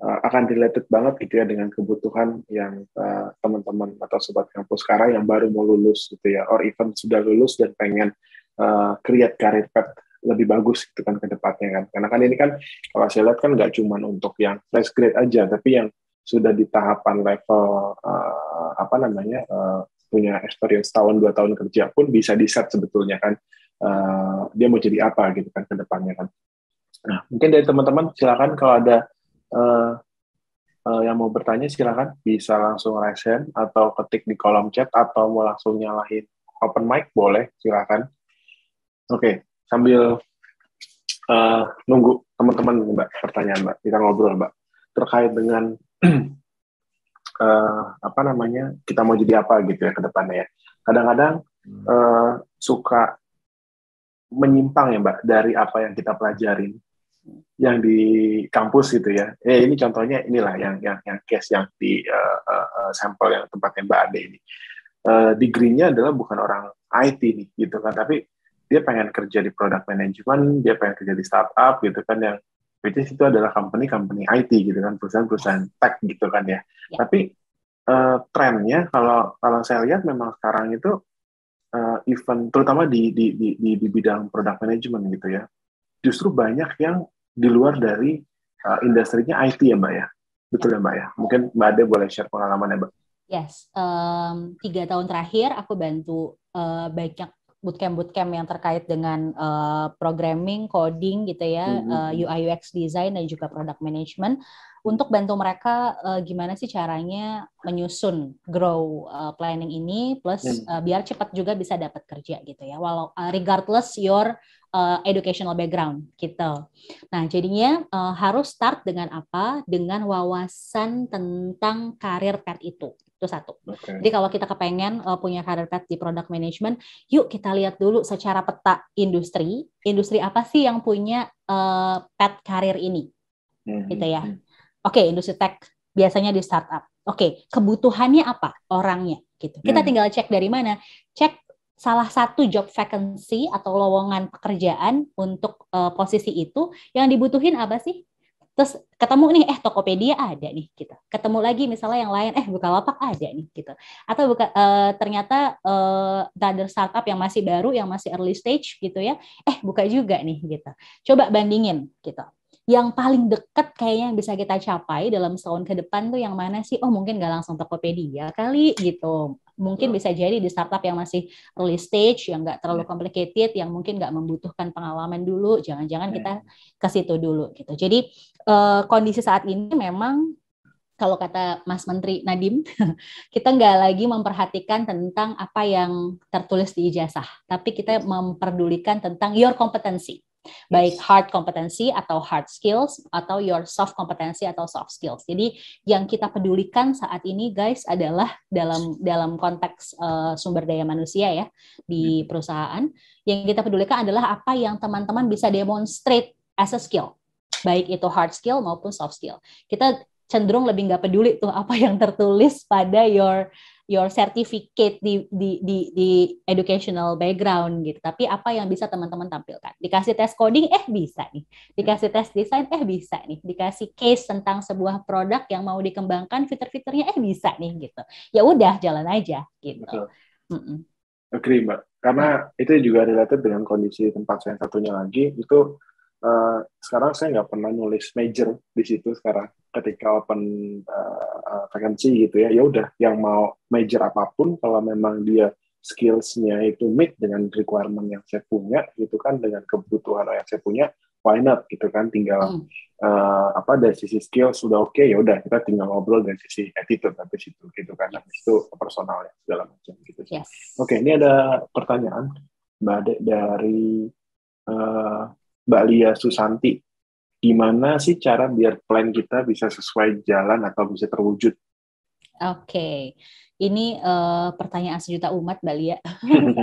uh, akan related banget gitu ya dengan kebutuhan yang uh, teman-teman atau sobat kampus sekarang yang baru mau lulus gitu ya or even sudah lulus dan pengen uh, create career path lebih bagus gitu kan ke depannya kan karena kan ini kan kalau saya lihat kan nggak cuma untuk yang fresh grade aja tapi yang sudah di tahapan level uh, apa namanya uh, punya experience tahun dua tahun kerja pun bisa di set sebetulnya kan uh, dia mau jadi apa gitu kan ke depannya kan nah mungkin dari teman-teman silakan kalau ada uh, uh, yang mau bertanya silakan bisa langsung raise atau ketik di kolom chat atau mau langsung nyalahin open mic boleh silakan. Oke, okay, sambil uh, nunggu teman-teman Mbak pertanyaan Mbak, kita ngobrol Mbak terkait dengan uh, [clears throat] apa namanya kita mau jadi apa gitu ya ke depannya ya. Kadang-kadang uh, suka menyimpang ya Mbak dari apa yang kita pelajarin yang di kampus gitu ya. Eh ini contohnya inilah yang yang yang case yang di uh, uh, sampel yang tempatnya Mbak Ade ini. Uh, degree-nya adalah bukan orang IT nih gitu kan, tapi dia pengen kerja di product management, dia pengen kerja di startup gitu kan yang which is itu adalah company-company IT gitu kan, perusahaan-perusahaan tech gitu kan ya. ya. Tapi uh, trennya kalau kalau saya lihat memang sekarang itu uh, event terutama di di di di, di bidang product management gitu ya justru banyak yang di luar dari uh, industrinya IT ya Mbak ya. Betul ya Mbak ya? Mungkin Mbak Ade boleh share pengalaman ya Mbak. Yes, um, tiga tahun terakhir aku bantu uh, banyak bootcamp bootcamp yang terkait dengan uh, programming, coding gitu ya, mm-hmm. uh, hmm. UI UX design dan juga product management untuk bantu mereka uh, gimana sih caranya menyusun grow uh, planning ini plus hmm. uh, biar cepat juga bisa dapat kerja gitu ya. Walau uh, regardless your uh, educational background gitu. Nah, jadinya uh, harus start dengan apa? Dengan wawasan tentang karir pet itu. Itu satu. Okay. Jadi kalau kita kepengen uh, punya karir pet di product management, yuk kita lihat dulu secara peta industri, industri apa sih yang punya uh, pet karir ini? mm Gitu ya. Hmm. Oke, okay, industri tech biasanya di startup. Oke, okay, kebutuhannya apa orangnya gitu. Kita hmm. tinggal cek dari mana? Cek salah satu job vacancy atau lowongan pekerjaan untuk uh, posisi itu yang dibutuhin apa sih? Terus ketemu nih eh Tokopedia ada nih gitu. Ketemu lagi misalnya yang lain eh Bukalapak ada nih gitu. Atau buka, uh, ternyata uh, eh, other startup yang masih baru yang masih early stage gitu ya, eh buka juga nih gitu. Coba bandingin gitu yang paling dekat kayaknya yang bisa kita capai dalam setahun ke depan tuh yang mana sih? Oh mungkin nggak langsung Tokopedia kali gitu. Mungkin bisa jadi di startup yang masih early stage, yang nggak terlalu iya. complicated, yang mungkin nggak membutuhkan pengalaman dulu. Jangan-jangan kita iya. ke situ dulu gitu. Jadi uh, kondisi saat ini memang kalau kata Mas Menteri Nadim, [laughs] kita nggak lagi memperhatikan tentang apa yang tertulis di ijazah, tapi kita iya. memperdulikan tentang your competency baik hard kompetensi atau hard skills atau your soft kompetensi atau soft skills. Jadi yang kita pedulikan saat ini guys adalah dalam dalam konteks uh, sumber daya manusia ya di ya. perusahaan yang kita pedulikan adalah apa yang teman-teman bisa demonstrate as a skill baik itu hard skill maupun soft skill. Kita cenderung lebih nggak peduli tuh apa yang tertulis pada your your certificate di di di di educational background gitu. Tapi apa yang bisa teman-teman tampilkan? Dikasih tes coding eh bisa nih. Dikasih tes desain eh bisa nih. Dikasih case tentang sebuah produk yang mau dikembangkan fitur-fiturnya eh bisa nih gitu. Ya udah jalan aja gitu. Betul. Mm -mm. Agree, Mbak. Karena itu juga related dengan kondisi tempat saya satunya lagi itu uh, sekarang saya nggak pernah nulis major di situ sekarang ketika open uh, vacancy gitu ya ya udah yang mau major apapun kalau memang dia skillsnya itu meet dengan requirement yang saya punya gitu kan dengan kebutuhan yang saya punya why not gitu kan tinggal hmm. uh, apa dari sisi skill sudah oke okay, ya udah kita tinggal ngobrol dari sisi attitude tapi situ gitu kan yes. itu personalnya segala macam gitu yes. oke okay, ini ada pertanyaan mbak dari Mbak Lia Susanti. Gimana sih cara biar plan kita bisa sesuai jalan atau bisa terwujud? Oke, okay. ini uh, pertanyaan sejuta umat, Mbak ya. Lia.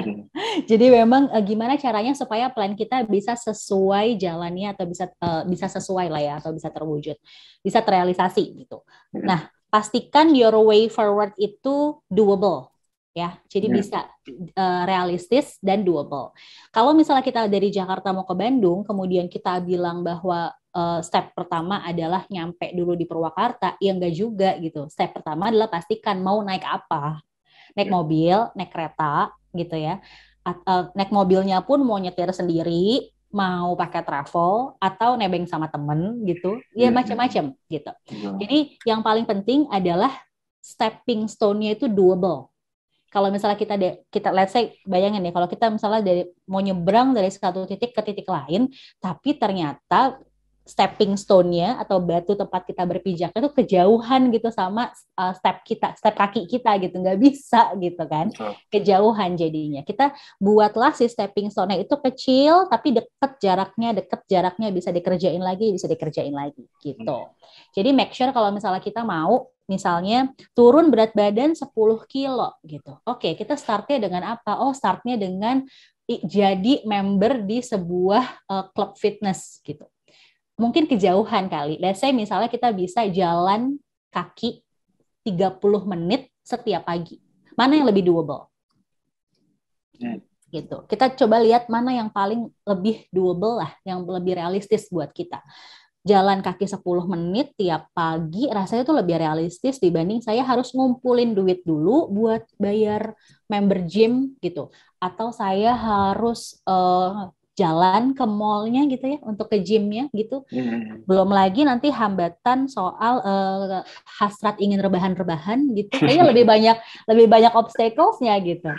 [laughs] Jadi memang uh, gimana caranya supaya plan kita bisa sesuai jalannya atau bisa uh, bisa sesuai lah ya atau bisa terwujud, bisa terrealisasi gitu. Hmm. Nah, pastikan your way forward itu doable ya. Jadi yeah. bisa uh, realistis dan doable. Kalau misalnya kita dari Jakarta mau ke Bandung, kemudian kita bilang bahwa uh, step pertama adalah nyampe dulu di Purwakarta, ya enggak juga gitu. Step pertama adalah pastikan mau naik apa. Naik yeah. mobil, naik kereta gitu ya. At, uh, naik mobilnya pun mau nyetir sendiri, mau pakai travel atau nebeng sama temen gitu ya yeah. macam-macam gitu yeah. jadi yang paling penting adalah stepping stone-nya itu doable kalau misalnya kita de, kita let's say bayangin ya, kalau kita misalnya dari mau nyebrang dari satu titik ke titik lain tapi ternyata stepping stone-nya atau batu tempat kita berpijak itu kejauhan gitu sama uh, step kita, step kaki kita gitu, nggak bisa gitu kan, kejauhan jadinya. Kita buatlah si stepping stone-nya itu kecil tapi deket jaraknya, deket jaraknya bisa dikerjain lagi, bisa dikerjain lagi gitu. Hmm. Jadi make sure kalau misalnya kita mau Misalnya turun berat badan 10 kilo gitu. Oke, kita startnya dengan apa? Oh, startnya dengan jadi member di sebuah uh, klub fitness gitu. Mungkin kejauhan kali. Dan saya misalnya kita bisa jalan kaki 30 menit setiap pagi. Mana yang lebih doable? Hmm. Gitu. Kita coba lihat mana yang paling lebih doable lah, yang lebih realistis buat kita jalan kaki 10 menit tiap pagi rasanya itu lebih realistis dibanding saya harus ngumpulin duit dulu buat bayar member gym gitu atau saya harus uh, jalan ke mallnya gitu ya untuk ke gymnya gitu hmm. belum lagi nanti hambatan soal uh, hasrat ingin rebahan-rebahan gitu kayaknya lebih [laughs] banyak lebih banyak obstaclesnya gitu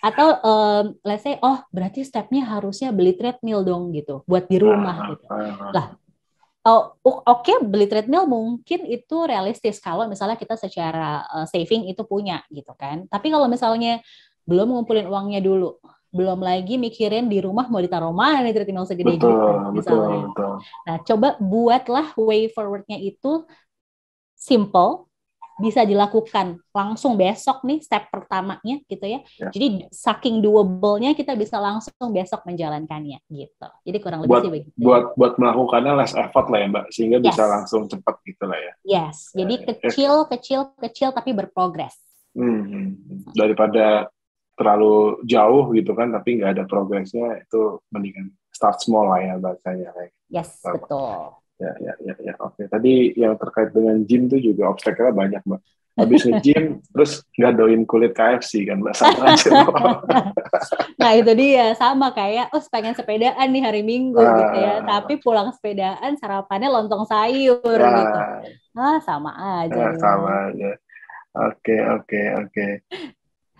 atau um, let's say oh berarti stepnya harusnya beli treadmill dong gitu buat di rumah ah, gitu ah, ah. lah Oh, oke okay, beli treadmill mungkin itu realistis kalau misalnya kita secara uh, saving itu punya gitu kan. Tapi kalau misalnya belum ngumpulin uangnya dulu, belum lagi mikirin di rumah mau ditaruh mana treadmill segede gitu betul, gitu misalnya. Betul, Nah, coba buatlah way forwardnya itu simple bisa dilakukan langsung besok nih step pertamanya gitu ya. ya. Jadi saking doable-nya kita bisa langsung besok menjalankannya gitu. Jadi kurang lebih buat, sih begitu. Buat buat melakukannya less effort lah ya Mbak sehingga yes. bisa langsung cepat gitu lah ya. Yes. Jadi ya, ya. kecil ya. kecil kecil tapi berprogres. Hmm, hmm, hmm. Daripada terlalu jauh gitu kan tapi nggak ada progresnya itu mendingan start small lah ya bahasanya kayak. Gitu. Yes, Bapak. betul ya ya ya ya oke tadi yang terkait dengan gym tuh juga obstacle banyak mbak habis nge-gym [laughs] terus nggak doin kulit KFC kan mbak sama aja [laughs] nah itu dia sama kayak oh pengen sepedaan nih hari minggu ah. gitu ya ah. tapi pulang sepedaan sarapannya lontong sayur ah. gitu ah sama aja ah, sama aja oke oke oke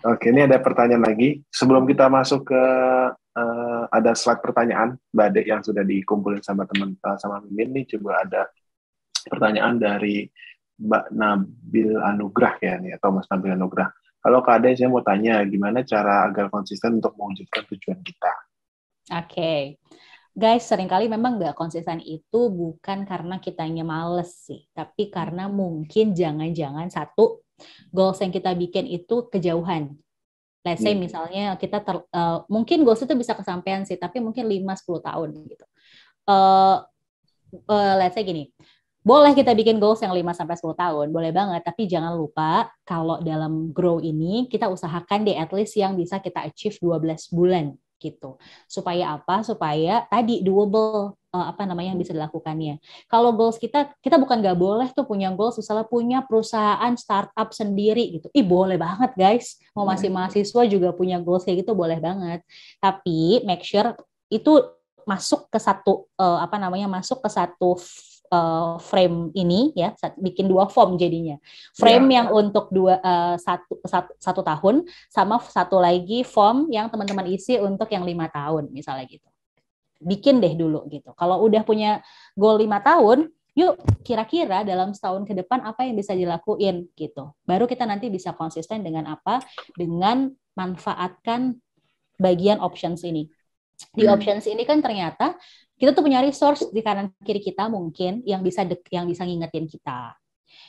oke ini ada pertanyaan lagi sebelum kita masuk ke uh, ada slide pertanyaan Mbak yang sudah dikumpulin sama teman uh, sama Mimin nih coba ada pertanyaan dari Mbak Nabil Anugrah ya nih atau Mas Nabil Anugrah. Kalau Kak Ade saya mau tanya gimana cara agar konsisten untuk mewujudkan tujuan kita? Oke. Okay. Guys, seringkali memang nggak konsisten itu bukan karena kitanya males sih, tapi karena mungkin jangan-jangan satu, goals yang kita bikin itu kejauhan Let's say yeah. misalnya kita ter, uh, mungkin goals itu bisa kesampaian sih, tapi mungkin 5-10 tahun gitu. Uh, uh, let's say gini, boleh kita bikin goals yang 5 sampai sepuluh tahun, boleh banget, tapi jangan lupa kalau dalam grow ini kita usahakan di at least yang bisa kita achieve 12 bulan gitu. Supaya apa? Supaya tadi doable Eh, apa namanya yang bisa dilakukannya. Kalau goals kita, kita bukan nggak boleh tuh punya goals, misalnya punya perusahaan startup sendiri gitu. Ih boleh banget guys, mau iya. masih mahasiswa juga punya goals kayak gitu boleh banget. Tapi make sure itu masuk ke satu uh, apa namanya masuk ke satu uh, frame ini ya bikin dua form jadinya frame ya. yang untuk dua uh, satu, satu satu tahun sama satu lagi form yang teman-teman isi untuk yang lima tahun misalnya gitu bikin deh dulu gitu. Kalau udah punya goal lima tahun, yuk kira-kira dalam setahun ke depan apa yang bisa dilakuin gitu. Baru kita nanti bisa konsisten dengan apa? Dengan manfaatkan bagian options ini. Di hmm. options ini kan ternyata kita tuh punya resource di kanan kiri kita mungkin yang bisa dek, yang bisa ngingetin kita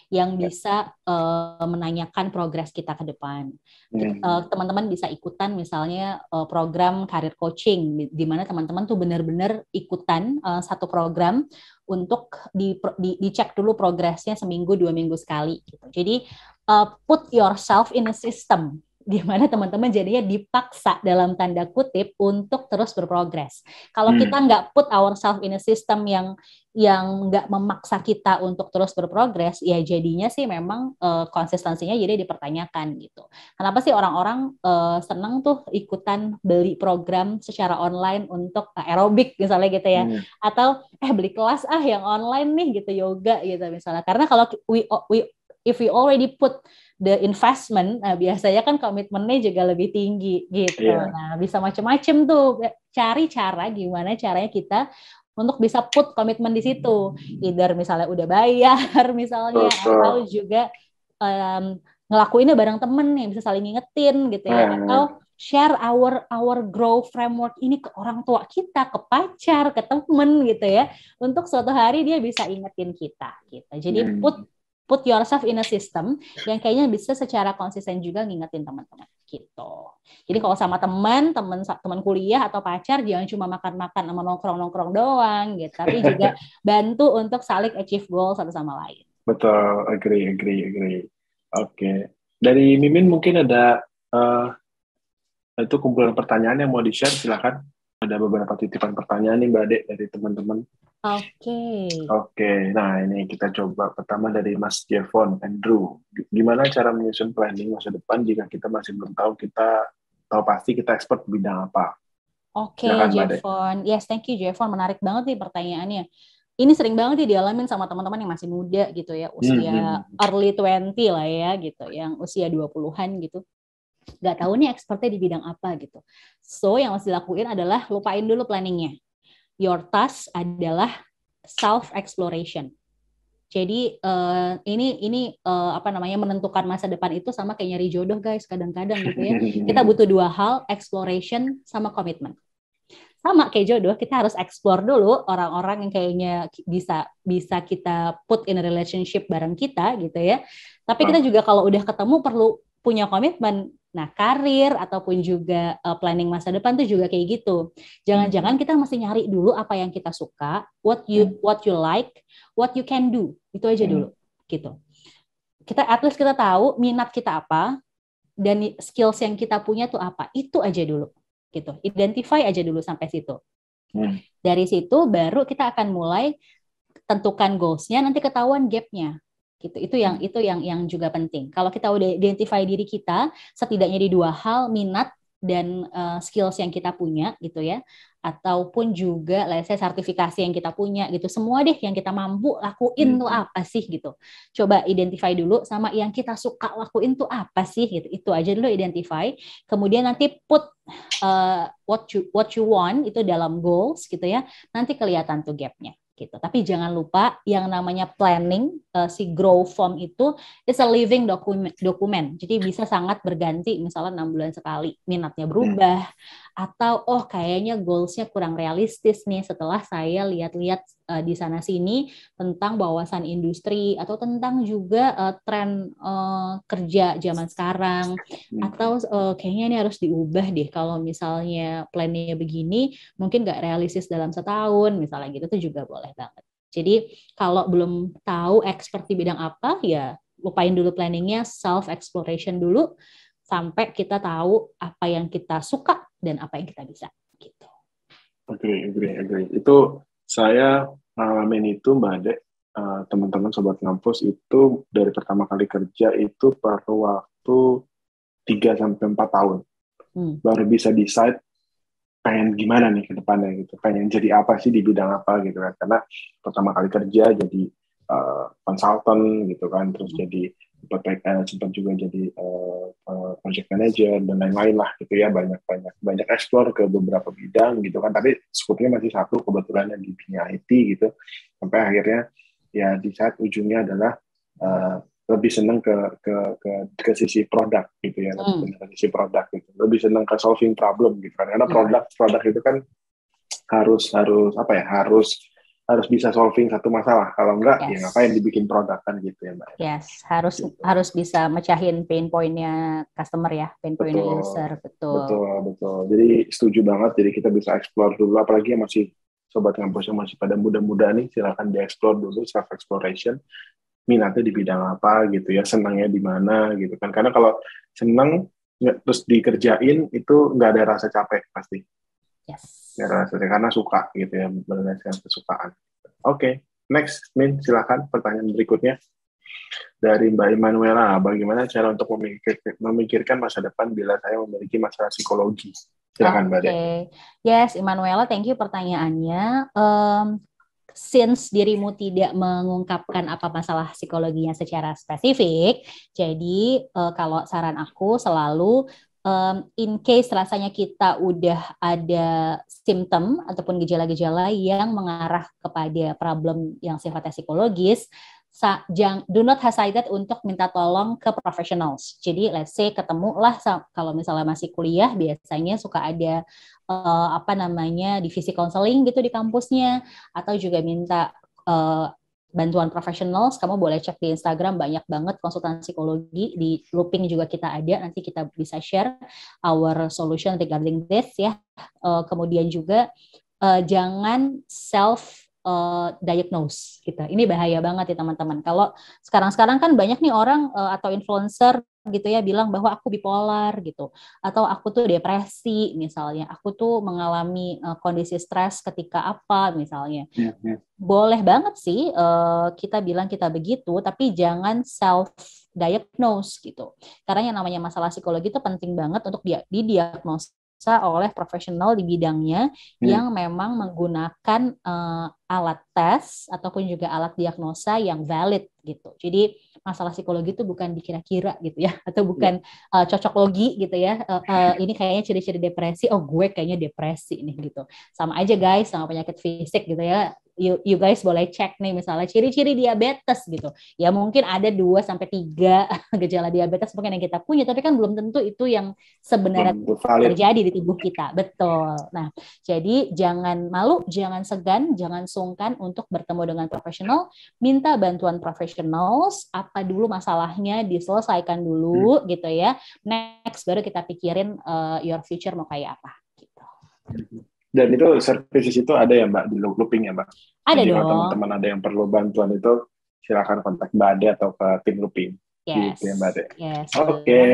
yang ya. bisa uh, menanyakan progres kita ke depan. Hmm. Eh, teman-teman uh, bisa ikutan misalnya uh, program karir coaching di, di mana teman-teman tuh benar-benar ikutan uh, satu program untuk di, di, dicek dulu progresnya seminggu dua minggu sekali gitu. Jadi uh, put yourself in a system di mana teman-teman jadinya dipaksa dalam tanda kutip untuk terus berprogres. Kalau hmm. kita nggak put ourselves in a system yang yang nggak memaksa kita untuk terus berprogres, ya jadinya sih memang uh, konsistensinya jadi dipertanyakan gitu. Kenapa sih orang-orang uh, seneng tuh ikutan beli program secara online untuk aerobik misalnya gitu ya, hmm. atau eh beli kelas ah yang online nih gitu yoga gitu misalnya. Karena kalau we we if we already put the investment nah biasanya kan komitmennya juga lebih tinggi gitu yeah. nah bisa macam-macam tuh cari cara gimana caranya kita untuk bisa put komitmen di situ either misalnya udah bayar [laughs] misalnya Betul. atau juga um, ngelakuinnya bareng temen nih bisa saling ngingetin gitu ya hmm. atau share our our grow framework ini ke orang tua kita ke pacar ke temen gitu ya untuk suatu hari dia bisa ingetin kita gitu jadi hmm. put put yourself in a system yang kayaknya bisa secara konsisten juga ngingetin teman-teman gitu. Jadi kalau sama teman, teman teman kuliah atau pacar jangan cuma makan-makan sama nongkrong-nongkrong doang gitu, tapi juga [laughs] bantu untuk saling achieve goal satu sama lain. Betul, agree, agree, agree. Oke. Okay. Dari Mimin mungkin ada uh, itu kumpulan pertanyaan yang mau di-share silakan ada beberapa titipan pertanyaan nih Mbak Ade dari teman-teman. Oke. Okay. Oke, okay. nah ini kita coba pertama dari Mas Jevon Andrew. Gimana cara menyusun planning masa depan jika kita masih belum tahu kita tahu pasti kita expert bidang apa? Oke, okay, Jevon. Yes, thank you Jevon. Menarik banget nih pertanyaannya. Ini sering banget ya dialamin sama teman-teman yang masih muda gitu ya, hmm, usia mm -hmm. early 20 lah ya gitu, yang usia 20-an gitu nggak tahu nih expertnya di bidang apa gitu. So yang harus dilakuin adalah lupain dulu planningnya. Your task adalah self exploration. Jadi uh, ini ini uh, apa namanya menentukan masa depan itu sama kayak nyari jodoh guys kadang-kadang gitu ya. [laughs] Kita butuh dua hal, exploration sama commitment. Sama kayak jodoh, kita harus explore dulu orang-orang yang kayaknya bisa bisa kita put in a relationship bareng kita gitu ya. Tapi kita juga kalau udah ketemu perlu punya komitmen Nah, karir ataupun juga uh, planning masa depan tuh juga kayak gitu. Jangan-jangan kita masih nyari dulu apa yang kita suka, what you hmm. what you like, what you can do. Itu aja hmm. dulu gitu. Kita at least kita tahu minat kita apa dan skills yang kita punya tuh apa. Itu aja dulu gitu. Identify aja dulu sampai situ. Hmm. Dari situ baru kita akan mulai tentukan goalsnya nanti ketahuan gapnya gitu itu yang hmm. itu yang yang juga penting kalau kita udah identify diri kita setidaknya di dua hal minat dan uh, skills yang kita punya gitu ya ataupun juga lah saya sertifikasi yang kita punya gitu semua deh yang kita mampu lakuin hmm. tuh apa sih gitu coba identify dulu sama yang kita suka lakuin tuh apa sih gitu itu aja dulu identify kemudian nanti put uh, what you what you want itu dalam goals gitu ya nanti kelihatan tuh gapnya gitu. Tapi jangan lupa yang namanya planning uh, si grow form itu itu a living document, dokumen. Jadi bisa sangat berganti misalnya enam bulan sekali minatnya berubah atau oh kayaknya goalsnya kurang realistis nih setelah saya lihat-lihat uh, di sana sini tentang bawasan industri atau tentang juga uh, tren uh, kerja zaman sekarang hmm. atau uh, kayaknya ini harus diubah deh kalau misalnya plannya begini mungkin nggak realistis dalam setahun misalnya gitu tuh juga boleh banget jadi kalau belum tahu expert di bidang apa ya lupain dulu planningnya self exploration dulu sampai kita tahu apa yang kita suka dan apa yang kita bisa gitu. Agree, agree, agree. Itu saya ngalamin itu Mbak Ade, uh, teman-teman sobat kampus itu dari pertama kali kerja itu perlu waktu 3 sampai empat tahun. Hmm. Baru bisa decide pengen gimana nih ke depannya gitu. Pengen jadi apa sih di bidang apa gitu kan. Karena pertama kali kerja jadi uh, eh, konsultan gitu kan, terus hmm. jadi sempat uh, sempat juga jadi uh, project manager dan lain-lain lah gitu ya banyak banyak banyak explore ke beberapa bidang gitu kan tapi sebetulnya masih satu kebetulan yang di dunia IT gitu sampai akhirnya ya di saat ujungnya adalah uh, lebih senang ke ke ke ke sisi produk gitu ya lebih hmm. senang ke sisi produk gitu lebih senang ke solving problem gitu kan karena produk produk itu kan harus harus apa ya harus harus bisa solving satu masalah. Kalau enggak, ya yes. ya ngapain dibikin produk kan gitu ya mbak? Yes, harus gitu. harus bisa mecahin pain pointnya customer ya, pain pointnya user, betul. Betul, betul. Jadi setuju banget. Jadi kita bisa explore dulu, apalagi yang masih sobat kampus yang masih pada muda-muda nih, silahkan di dieksplor dulu self exploration minatnya di bidang apa gitu ya, senangnya di mana gitu kan. Karena kalau senang terus dikerjain itu nggak ada rasa capek pasti. Yes. Biar ya, karena suka gitu ya berdasarkan kesukaan. Oke, okay. next Min silakan pertanyaan berikutnya dari Mbak Emanuela. Bagaimana cara untuk memikirkan masa depan bila saya memiliki masalah psikologi? Silakan Mbak. Oke, yes Emanuela, thank you pertanyaannya. Um, since dirimu tidak mengungkapkan apa masalah psikologinya secara spesifik, jadi uh, kalau saran aku selalu um, in case rasanya kita udah ada simptom ataupun gejala-gejala yang mengarah kepada problem yang sifatnya psikologis, sa, jang, do not hesitate untuk minta tolong ke professionals. Jadi let's say ketemulah kalau misalnya masih kuliah biasanya suka ada uh, apa namanya divisi counseling gitu di kampusnya atau juga minta uh, bantuan profesional, kamu boleh cek di Instagram banyak banget konsultan psikologi di looping juga kita ada nanti kita bisa share our solution regarding this ya uh, kemudian juga uh, jangan self uh, diagnose gitu. Ini bahaya banget ya teman-teman. Kalau sekarang-sekarang kan banyak nih orang uh, atau influencer gitu ya bilang bahwa aku bipolar gitu atau aku tuh depresi misalnya aku tuh mengalami uh, kondisi stres ketika apa misalnya yeah, yeah. boleh banget sih uh, kita bilang kita begitu tapi jangan self diagnose gitu karena yang namanya masalah psikologi itu penting banget untuk dia didiagnosis oleh profesional di bidangnya hmm. yang memang menggunakan uh, alat tes ataupun juga alat diagnosa yang valid gitu. Jadi masalah psikologi itu bukan dikira-kira gitu ya atau bukan hmm. uh, cocok logi gitu ya. Uh, uh, ini kayaknya ciri-ciri depresi. Oh, gue kayaknya depresi nih gitu. Sama aja guys sama penyakit fisik gitu ya you, you guys boleh cek nih misalnya ciri-ciri diabetes gitu. Ya mungkin ada 2 sampai tiga [laughs] gejala diabetes mungkin yang kita punya tapi kan belum tentu itu yang sebenarnya terjadi di tubuh kita. Betul. Nah, jadi jangan malu, jangan segan, jangan sungkan untuk bertemu dengan profesional, minta bantuan professionals. apa dulu masalahnya diselesaikan dulu hmm. gitu ya. Next baru kita pikirin uh, your future mau kayak apa gitu. Hmm. Dan itu services itu ada ya Mbak di looping ya Mbak. Ada Jadi, dong. Kalau teman-teman ada yang perlu bantuan itu silakan kontak Mbak Ade atau ke tim looping. Yes. Gitu ya Mbak Ade. Yes. Oke. Okay.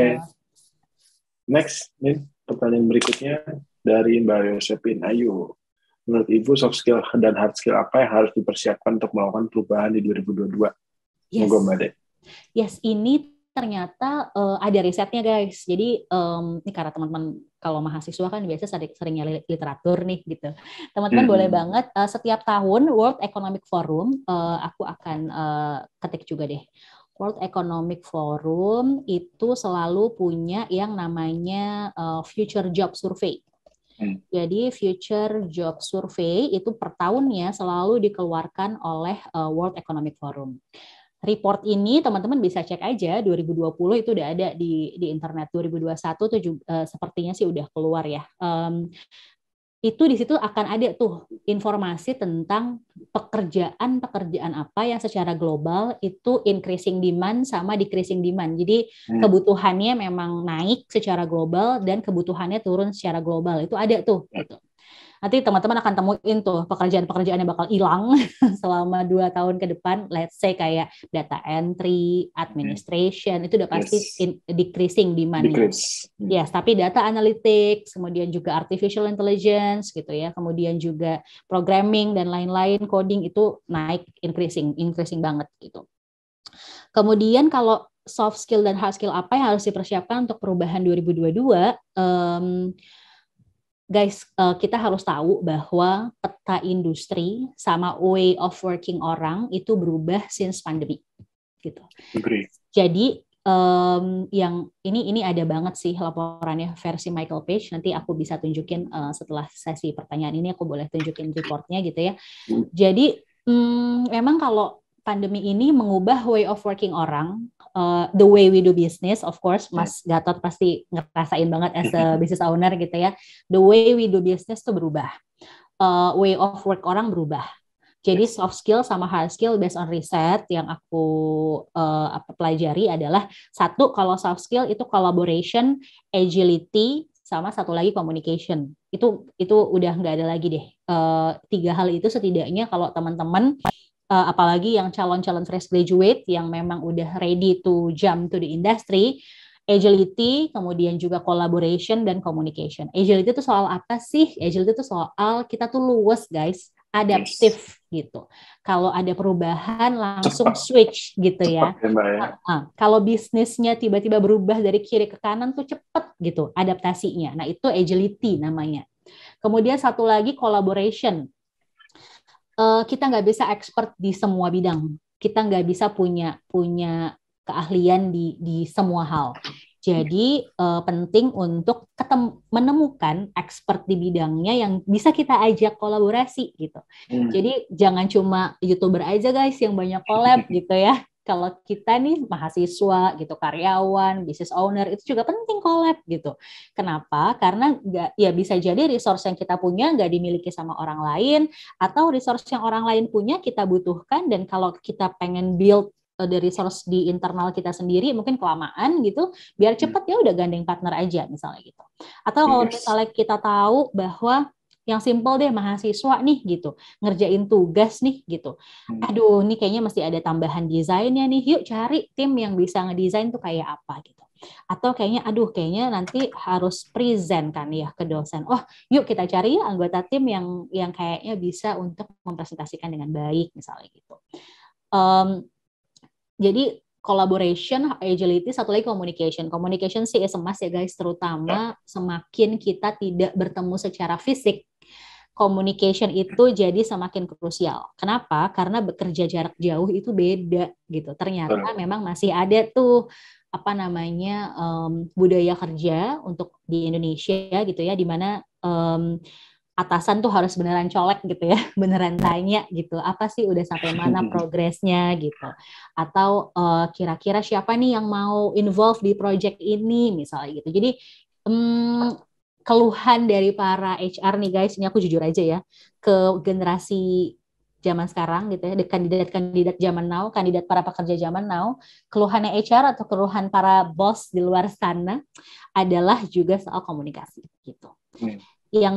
Next, ini pertanyaan berikutnya dari Mbak Yosepin Ayu. Menurut Ibu, soft skill dan hard skill apa yang harus dipersiapkan untuk melakukan perubahan di 2022? Yes. Moga Mbak Ade. Yes, ini ternyata uh, ada risetnya guys. Jadi um, ini karena teman-teman kalau mahasiswa kan biasa sering, seringnya literatur nih gitu. Teman-teman hmm. boleh banget uh, setiap tahun World Economic Forum uh, aku akan uh, ketik juga deh. World Economic Forum itu selalu punya yang namanya uh, Future Job Survey. Hmm. Jadi Future Job Survey itu per tahunnya selalu dikeluarkan oleh uh, World Economic Forum report ini teman-teman bisa cek aja 2020 itu udah ada di di internet 2021 tuh juga, uh, eh, sepertinya sih udah keluar ya. Um, itu di situ akan ada tuh informasi tentang pekerjaan-pekerjaan apa yang secara global itu increasing demand sama decreasing demand. Jadi hmm. kebutuhannya memang naik secara global dan kebutuhannya turun secara global. Itu ada tuh gitu nanti teman-teman akan temuin tuh pekerjaan-pekerjaan yang bakal hilang [laughs] selama dua tahun ke depan let's say kayak data entry administration hmm. itu udah pasti yes. in, decreasing demand Decrease. Hmm. yes tapi data analytics kemudian juga artificial intelligence gitu ya kemudian juga programming dan lain-lain coding itu naik increasing increasing banget gitu Kemudian kalau soft skill dan hard skill apa yang harus dipersiapkan untuk perubahan 2022? Um, guys, eh, kita harus tahu bahwa peta industri sama way of working orang itu berubah since pandemi, gitu. Agree. Jadi um, yang ini ini ada banget sih laporannya versi Michael Page. Nanti aku bisa tunjukin uh, setelah sesi pertanyaan ini aku boleh tunjukin reportnya gitu ya. Hmm. Jadi um, memang kalau pandemi ini mengubah way of working orang, uh, the way we do business, of course, iya. Mas Gatot pasti ngerasain banget as a business owner gitu ya. The way we do business tuh berubah, uh, way of work orang berubah. Jadi soft skill sama hard skill based on riset yang aku uh, pelajari adalah satu kalau soft skill itu collaboration, agility, sama satu lagi communication. Itu itu udah nggak ada lagi deh. Uh, tiga hal itu setidaknya kalau teman-teman uh, apalagi yang calon-calon fresh graduate yang memang udah ready to jump to the industry, agility, kemudian juga collaboration dan communication. Agility itu soal apa sih? Agility itu soal kita tuh luwes, guys, adaptif yes. gitu. Kalau ada perubahan langsung cepat. switch gitu ya. cepat, ya. ya, Uh, kalau bisnisnya tiba-tiba berubah dari kiri ke kanan tuh cepet gitu adaptasinya. Nah, itu agility namanya. Kemudian satu lagi collaboration uh, kita nggak bisa expert di semua bidang. Kita nggak bisa punya punya keahlian di di semua hal. Jadi uh, penting untuk ketem menemukan expert di bidangnya yang bisa kita ajak kolaborasi gitu. Hmm. Jadi jangan cuma youtuber aja guys yang banyak collab [laughs] gitu ya kalau kita nih mahasiswa gitu karyawan business owner itu juga penting collab gitu kenapa karena gak, ya bisa jadi resource yang kita punya nggak dimiliki sama orang lain atau resource yang orang lain punya kita butuhkan dan kalau kita pengen build eh, the resource di internal kita sendiri mungkin kelamaan gitu biar hmm. cepet ya udah gandeng partner aja misalnya gitu atau kalau misalnya kita tahu bahwa yang simpel deh mahasiswa nih gitu ngerjain tugas nih gitu hmm. aduh ini kayaknya mesti ada tambahan desainnya nih yuk cari tim yang bisa ngedesain tuh kayak apa gitu atau kayaknya aduh kayaknya nanti harus present kan ya ke dosen oh yuk kita cari ya anggota tim yang yang kayaknya bisa untuk mempresentasikan dengan baik misalnya gitu um, jadi collaboration, agility, satu lagi communication. Communication sih ya semas ya guys, terutama ya. semakin kita tidak bertemu secara fisik communication itu jadi semakin krusial. Kenapa? Karena bekerja jarak jauh itu beda gitu. Ternyata memang masih ada tuh apa namanya um, budaya kerja untuk di Indonesia gitu ya, di mana um, atasan tuh harus beneran colek gitu ya, [laughs] beneran tanya gitu, apa sih udah sampai mana [laughs] progresnya gitu, atau eh, kira-kira uh, siapa nih yang mau involve di project ini misalnya gitu. Jadi um, keluhan dari para HR nih guys, ini aku jujur aja ya, ke generasi zaman sekarang gitu ya, kandidat-kandidat zaman now, kandidat para pekerja zaman now, keluhannya HR atau keluhan para bos di luar sana adalah juga soal komunikasi gitu. Hmm. Yang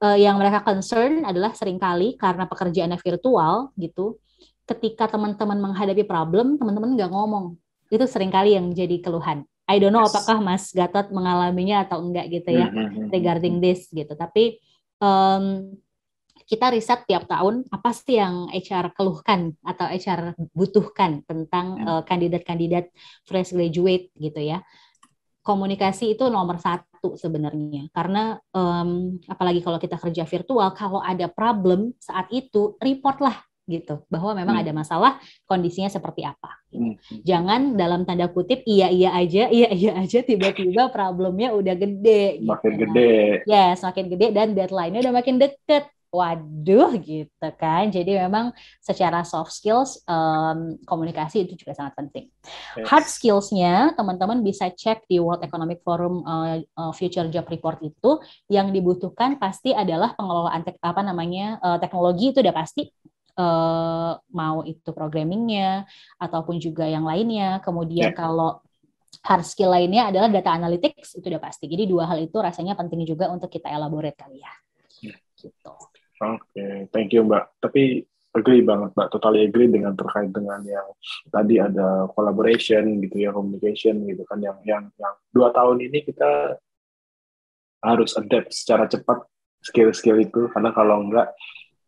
uh, yang mereka concern adalah seringkali karena pekerjaannya virtual gitu, ketika teman-teman menghadapi problem, teman-teman nggak ngomong. Itu seringkali yang jadi keluhan I don't know yes. apakah Mas Gatot mengalaminya atau enggak gitu ya mm-hmm. mm-hmm. regarding this gitu. Tapi um, kita riset tiap tahun apa sih yang HR keluhkan atau HR butuhkan tentang mm-hmm. uh, kandidat-kandidat fresh graduate gitu ya. Komunikasi itu nomor satu sebenarnya karena um, apalagi kalau kita kerja virtual kalau ada problem saat itu reportlah gitu bahwa memang hmm. ada masalah kondisinya seperti apa gitu. hmm. jangan dalam tanda kutip iya iya aja iya iya aja tiba-tiba problemnya udah gede gitu. makin kan. gede ya semakin gede dan deadline-nya udah makin deket waduh gitu kan jadi memang secara soft skills um, komunikasi itu juga sangat penting yes. hard skillsnya teman-teman bisa cek di World Economic Forum uh, uh, Future Job Report itu yang dibutuhkan pasti adalah pengelolaan tek, apa namanya uh, teknologi itu udah pasti uh, mau itu programmingnya ataupun juga yang lainnya. Kemudian yeah. kalau hard skill lainnya adalah data analytics itu udah pasti. Jadi dua hal itu rasanya penting juga untuk kita elaborate kali ya. Yeah. Gitu. Oke, okay. thank you Mbak. Tapi agree banget Mbak, totally agree dengan terkait dengan yang tadi ada collaboration gitu ya, communication gitu kan yang yang yang dua tahun ini kita harus adapt secara cepat skill-skill itu karena kalau enggak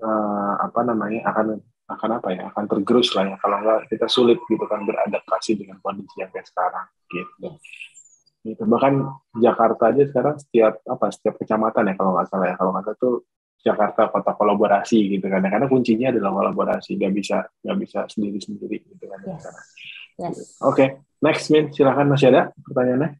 uh, apa namanya akan akan apa ya akan tergerus lah ya kalau nggak kita sulit gitu kan beradaptasi dengan kondisi yang kayak sekarang gitu gitu bahkan Jakarta aja sekarang setiap apa setiap kecamatan ya kalau nggak salah ya kalau nggak salah tuh Jakarta kota kolaborasi gitu kan ya, karena kuncinya adalah kolaborasi nggak bisa nggak bisa sendiri sendiri gitu kan ya yes. sekarang yes. Gitu. oke okay. next Min silahkan masih ada pertanyaannya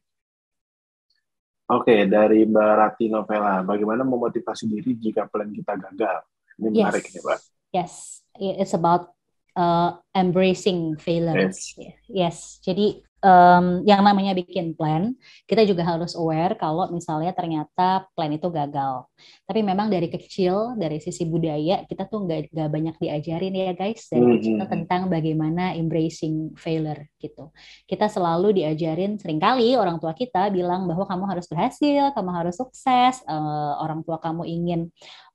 Oke, okay, dari Mbak Ratino Novela, bagaimana memotivasi diri jika plan kita gagal? Ini yes. menarik nih, pak. Yes, it's about uh, embracing failure Yes. yes. Jadi um, yang namanya bikin plan, kita juga harus aware kalau misalnya ternyata plan itu gagal. Tapi memang dari kecil, dari sisi budaya, kita tuh nggak nggak banyak diajarin ya guys dari mm -hmm. kecil hmm, hmm. tentang bagaimana embracing failure gitu. Kita selalu diajarin seringkali orang tua kita bilang bahwa kamu harus berhasil, kamu harus sukses, uh, orang tua kamu ingin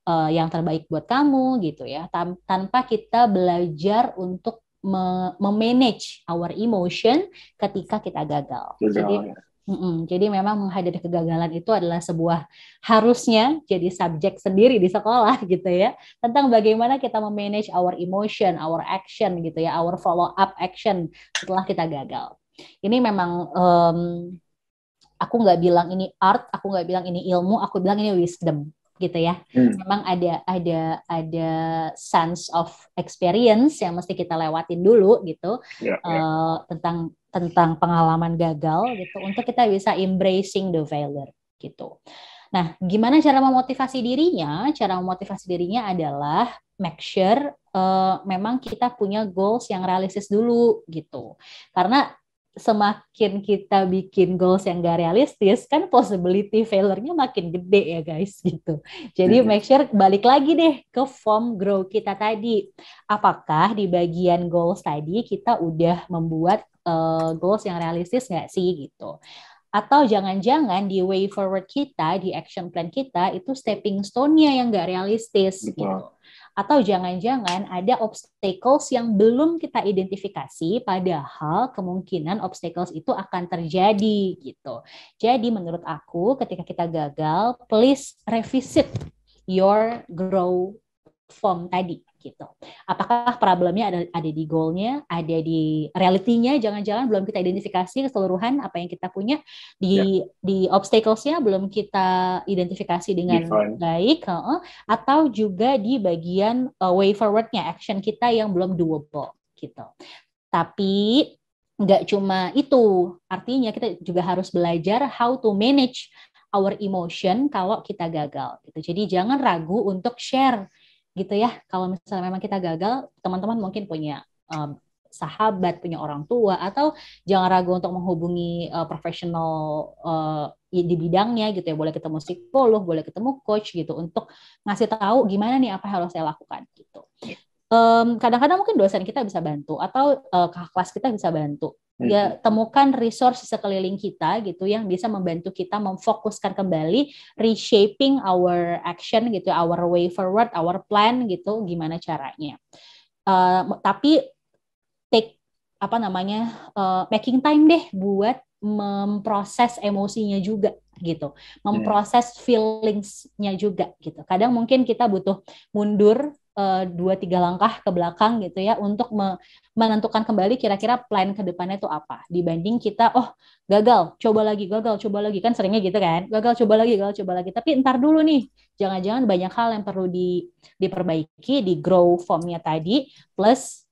uh, yang terbaik buat kamu gitu ya Tan tanpa kita belajar untuk me memanage our emotion ketika kita gagal. gagal. Jadi Mm -mm. Jadi memang menghadapi kegagalan itu adalah sebuah harusnya jadi subjek sendiri di sekolah [laughs] gitu ya tentang bagaimana kita memanage our emotion, our action gitu ya, our follow up action setelah kita gagal. Ini memang um, aku nggak bilang ini art, aku nggak bilang ini ilmu, aku bilang ini wisdom gitu ya. Hmm. Memang ada ada ada sense of experience yang mesti kita lewatin dulu gitu yeah, ya, ya. yeah. tentang tentang pengalaman gagal gitu untuk kita bisa embracing the failure gitu. Nah, gimana cara memotivasi dirinya? Cara memotivasi dirinya adalah make sure uh, memang kita punya goals yang realistis dulu gitu. Karena semakin kita bikin goals yang gak realistis, kan possibility failure-nya makin gede ya guys gitu. Jadi iya. make sure balik lagi deh ke form grow kita tadi. Apakah di bagian goals tadi kita udah membuat uh, goals yang realistis nggak sih gitu? Atau jangan-jangan di way forward kita, di action plan kita itu stepping stone-nya yang gak realistis gitu. Atau jangan-jangan ada obstacles yang belum kita identifikasi, padahal kemungkinan obstacles itu akan terjadi gitu. Jadi menurut aku ketika kita gagal, please revisit your grow form tadi gitu. Apakah problemnya ada ada di goalnya, ada di realitinya? Jangan-jangan belum kita identifikasi keseluruhan apa yang kita punya di yeah. di obstaclesnya belum kita identifikasi dengan Define. baik, uh, atau juga di bagian uh, way forwardnya action kita yang belum doable gitu. Tapi nggak cuma itu, artinya kita juga harus belajar how to manage our emotion kalau kita gagal gitu. Jadi jangan ragu untuk share gitu ya. Kalau misalnya memang kita gagal, teman-teman mungkin punya um, sahabat, punya orang tua, atau jangan ragu untuk menghubungi uh, profesional uh, di bidangnya gitu ya. Boleh ketemu psikolog, boleh ketemu coach gitu untuk ngasih tahu gimana nih apa yang harus saya lakukan gitu. Ya. Um, kadang-kadang um, mungkin dosen kita bisa bantu atau uh, kelas kita bisa bantu ya gitu. temukan resource sekeliling kita gitu yang bisa membantu kita memfokuskan kembali reshaping our action gitu our way forward our plan gitu gimana caranya uh, tapi take apa namanya uh, making time deh buat memproses emosinya juga gitu, ya. memproses feelingsnya juga gitu. Kadang mungkin kita butuh mundur Eh, dua tiga langkah ke belakang gitu ya untuk me menentukan kembali kira-kira plan ke depannya itu apa dibanding kita oh gagal coba lagi gagal coba lagi kan seringnya gitu kan gagal coba lagi gagal coba lagi tapi ntar dulu nih jangan-jangan banyak hal yang perlu di diperbaiki di grow formnya tadi plus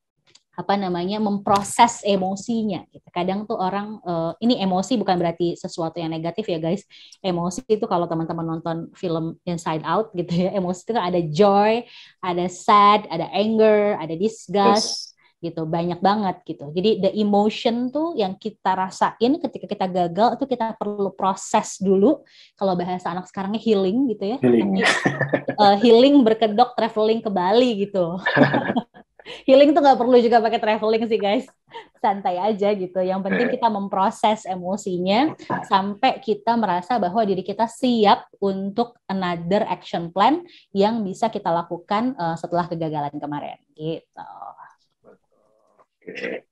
apa namanya memproses emosinya gitu. Kadang tuh orang uh, ini emosi bukan berarti sesuatu yang negatif ya guys. Emosi itu kalau teman-teman nonton film Inside Out gitu ya, emosi itu kan ada joy, ada sad, ada anger, ada disgust yes. gitu, banyak banget gitu. Jadi the emotion tuh yang kita rasain ketika kita gagal itu kita perlu proses dulu. Kalau bahasa anak sekarangnya healing gitu ya. Healing, uh, healing berkedok traveling ke Bali gitu. [laughs] healing tuh nggak perlu juga pakai traveling sih guys santai aja gitu yang penting kita memproses emosinya sampai kita merasa bahwa diri kita siap untuk another action plan yang bisa kita lakukan uh, setelah kegagalan kemarin gitu okay.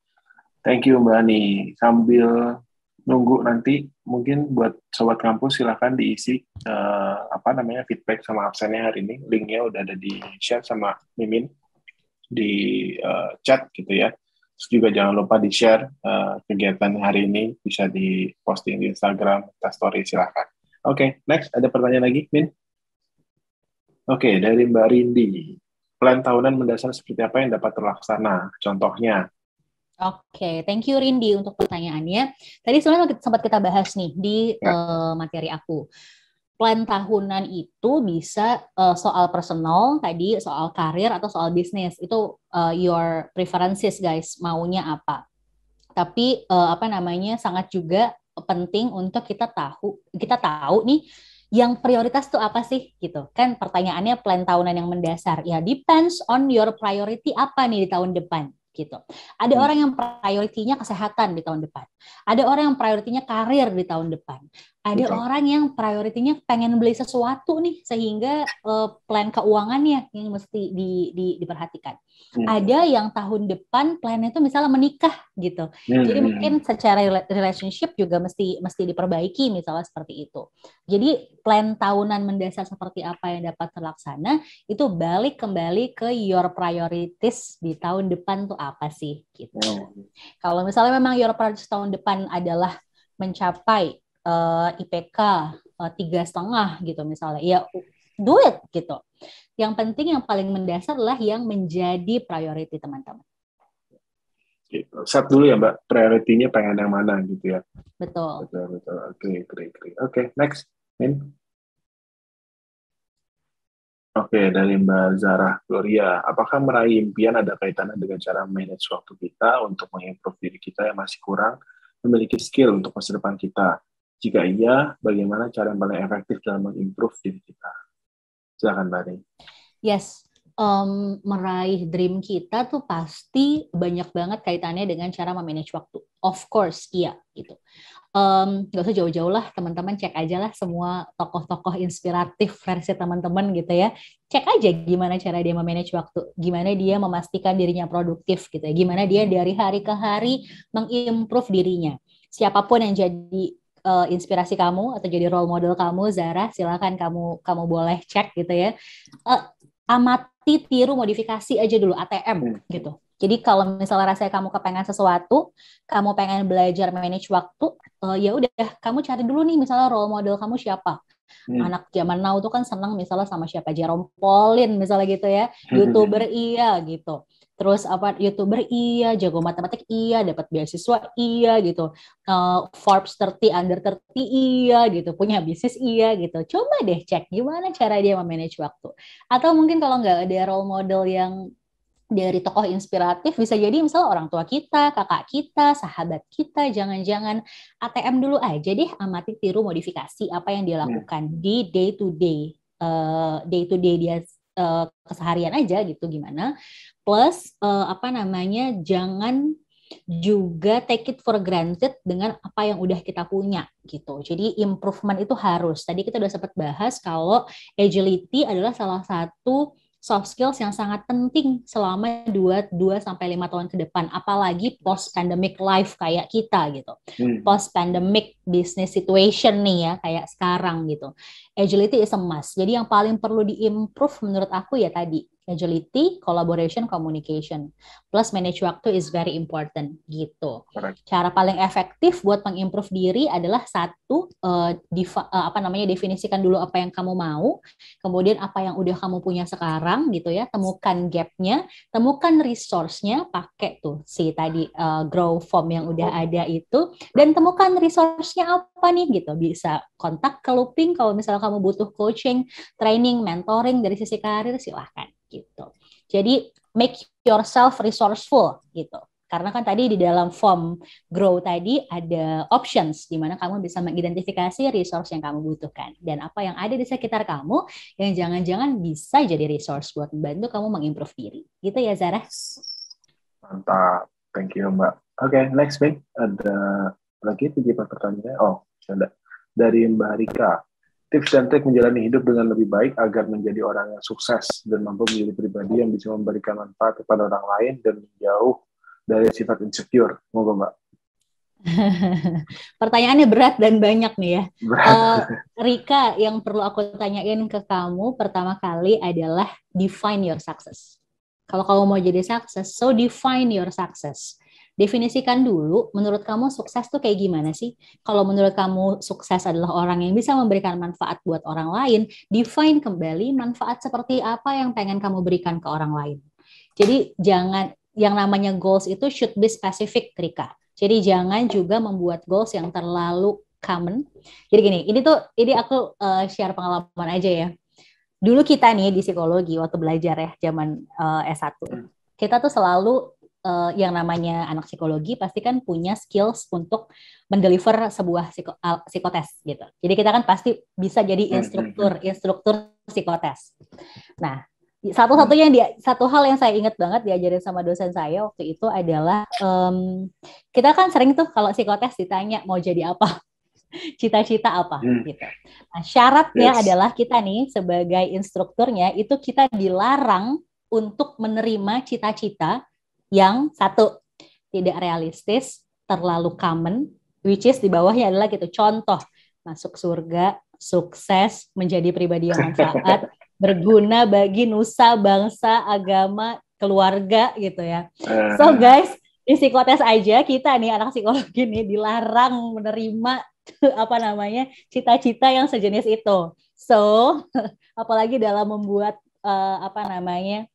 thank you mbak Ani sambil nunggu nanti mungkin buat sobat kampus silahkan diisi uh, apa namanya feedback sama absennya hari ini linknya udah ada di share sama Mimin di uh, chat gitu ya. Terus juga jangan lupa di-share uh, kegiatan hari ini bisa di-posting di Instagram, di story silahkan. Oke, okay, next ada pertanyaan lagi, Min? Oke, okay, dari Mbak Rindi. Plan tahunan mendasar seperti apa yang dapat terlaksana? Contohnya, Oke, okay. thank you Rindi untuk pertanyaannya. Tadi sebenarnya sempat kita bahas nih di ya. uh, materi aku plan tahunan itu bisa uh, soal personal tadi, soal karir atau soal bisnis. Itu uh, your preferences guys, maunya apa. Tapi uh, apa namanya sangat juga penting untuk kita tahu, kita tahu nih yang prioritas tuh apa sih gitu. Kan pertanyaannya plan tahunan yang mendasar. Ya depends on your priority apa nih di tahun depan gitu. Ada hmm. orang yang prioritinya kesehatan di tahun depan. Ada orang yang prioritinya karir di tahun depan ada Betul. Iya. orang yang prioritinya pengen beli sesuatu nih sehingga uh, plan keuangannya yang mesti di, di, diperhatikan. Hmm. Ada yang tahun depan plannya itu misalnya menikah gitu. Hmm. Jadi hmm, mungkin hmm. secara relationship juga mesti mesti diperbaiki misalnya seperti itu. Jadi plan tahunan mendasar seperti apa yang dapat terlaksana itu balik kembali ke your priorities di tahun depan tuh apa sih gitu. Hmm. Kalau misalnya memang your priorities tahun depan adalah mencapai uh, eh, IPK eh, tiga uh, setengah gitu misalnya ya duit gitu yang penting yang paling mendasar lah yang menjadi priority teman-teman gitu. set dulu ya mbak prioritinya pengen yang mana gitu ya betul betul betul oke okay, oke okay, next Min. Oke, okay, dari Mbak Zara Gloria, apakah meraih impian ada kaitannya dengan cara manage waktu kita untuk mengimprove diri kita yang masih kurang, memiliki skill untuk masa depan kita? Jika iya, bagaimana cara yang paling efektif dalam mengimprove diri kita? Silakan Mari. Yes, um, meraih dream kita tuh pasti banyak banget kaitannya dengan cara memanage waktu. Of course, iya gitu. Um, gak usah jauh-jauh lah, teman-teman cek aja lah semua tokoh-tokoh inspiratif versi teman-teman gitu ya. Cek aja gimana cara dia memanage waktu, gimana dia memastikan dirinya produktif gitu ya, gimana dia dari hari ke hari mengimprove dirinya siapapun yang jadi uh, inspirasi kamu atau jadi role model kamu Zara silakan kamu kamu boleh cek gitu ya uh, amati tiru modifikasi aja dulu ATM hmm. gitu jadi kalau misalnya rasanya kamu kepengen sesuatu kamu pengen belajar manage waktu uh, ya udah kamu cari dulu nih misalnya role model kamu siapa Hmm. Anak zaman now tuh kan senang misalnya sama siapa Jerome Paulin misalnya gitu ya, hmm. youtuber iya gitu terus apa youtuber iya jago matematik iya dapat beasiswa iya gitu uh, Forbes 30 under 30 iya gitu punya bisnis iya gitu coba deh cek gimana cara dia memanage waktu atau mungkin kalau nggak ada role model yang dari tokoh inspiratif bisa jadi misalnya orang tua kita, kakak kita, sahabat kita, jangan-jangan ATM dulu aja deh amati tiru modifikasi apa yang dia iya. lakukan di day to day, uh, day to day dia uh, keseharian aja gitu gimana plus uh, apa namanya jangan juga take it for granted dengan apa yang udah kita punya gitu. Jadi improvement itu harus. Tadi kita udah sempat bahas kalau agility adalah salah satu soft skills yang sangat penting selama 2 2 sampai 5 tahun ke depan, apalagi post pandemic life kayak kita gitu. Hmm. Post pandemic business situation nih ya kayak sekarang gitu. Agility is a must. Jadi yang paling perlu diimprove menurut aku ya tadi agility, collaboration, communication. Plus manage waktu is very important gitu. Correct. Cara paling efektif buat mengimprove diri adalah satu uh, uh, apa namanya definisikan dulu apa yang kamu mau, kemudian apa yang udah kamu punya sekarang gitu ya, temukan gapnya, temukan resource-nya, pakai tuh si tadi uh, grow form yang udah oh. ada itu dan temukan resource-nya apa nih gitu. Bisa kontak ke Looping kalau misalnya kamu butuh coaching, training, mentoring dari sisi karir silahkan gitu. Jadi make yourself resourceful gitu. Karena kan tadi di dalam form grow tadi ada options di mana kamu bisa mengidentifikasi resource yang kamu butuhkan dan apa yang ada di sekitar kamu yang jangan-jangan bisa jadi resource buat membantu kamu mengimprove diri. Gitu ya Zara. Mantap. Thank you Mbak. Oke, okay, next Mbak. Ada lagi tiga pertanyaan. Oh, ada dari Mbak Rika tips dan trik menjalani hidup dengan lebih baik agar menjadi orang yang sukses dan mampu menjadi pribadi yang bisa memberikan manfaat kepada orang lain dan menjauh dari sifat insecure. Moga Mbak. [laughs] Pertanyaannya berat dan banyak nih ya. Berat. Uh, [laughs] Rika, yang perlu aku tanyain ke kamu pertama kali adalah define your success. Kalau kamu mau jadi sukses, so define your success definisikan dulu menurut kamu sukses tuh kayak gimana sih? Kalau menurut kamu sukses adalah orang yang bisa memberikan manfaat buat orang lain, define kembali manfaat seperti apa yang pengen kamu berikan ke orang lain. Jadi jangan yang namanya goals itu should be specific, Trika. Jadi jangan juga membuat goals yang terlalu common. Jadi gini, ini tuh ini aku uh, share pengalaman aja ya. Dulu kita nih di psikologi waktu belajar ya zaman uh, eh, S1. Hmm. Kita tuh selalu uh, yang namanya anak psikologi pasti kan punya skills untuk mendeliver sebuah psiko, uh, psikotes gitu. Jadi kita kan pasti bisa jadi hmm, hmm, instruktur hmm. instruktur psikotes. Nah satu-satunya yang dia satu hal yang saya ingat banget diajarin sama dosen saya waktu itu adalah um, kita kan sering tuh kalau psikotes ditanya mau jadi apa [laughs] cita-cita apa hmm. gitu. Nah, syaratnya yes. adalah kita nih sebagai instrukturnya itu kita dilarang untuk menerima cita-cita yang satu tidak realistis, terlalu common, which is di bawahnya adalah gitu contoh masuk surga, sukses, menjadi pribadi yang manfaat, [laughs] berguna bagi nusa, bangsa, agama, keluarga gitu ya. Eh. So guys, di psikotes aja kita nih anak psikologi nih dilarang menerima [laughs] apa namanya cita-cita yang sejenis itu. So, [laughs] apalagi dalam membuat uh, apa namanya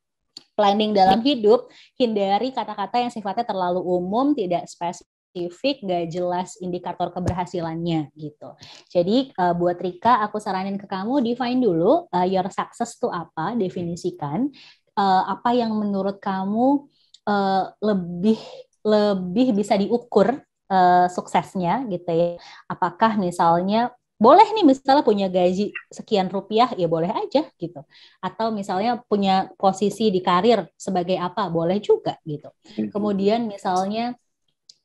planning dalam hidup, hindari kata-kata yang sifatnya terlalu umum, tidak spesifik gak jelas indikator keberhasilannya gitu. Jadi uh, buat Rika, aku saranin ke kamu define dulu uh, your success itu apa, definisikan uh, apa yang menurut kamu uh, lebih lebih bisa diukur uh, suksesnya gitu ya. Apakah misalnya boleh nih misalnya punya gaji sekian rupiah ya boleh aja gitu atau misalnya punya posisi di karir sebagai apa boleh juga gitu mhm. kemudian misalnya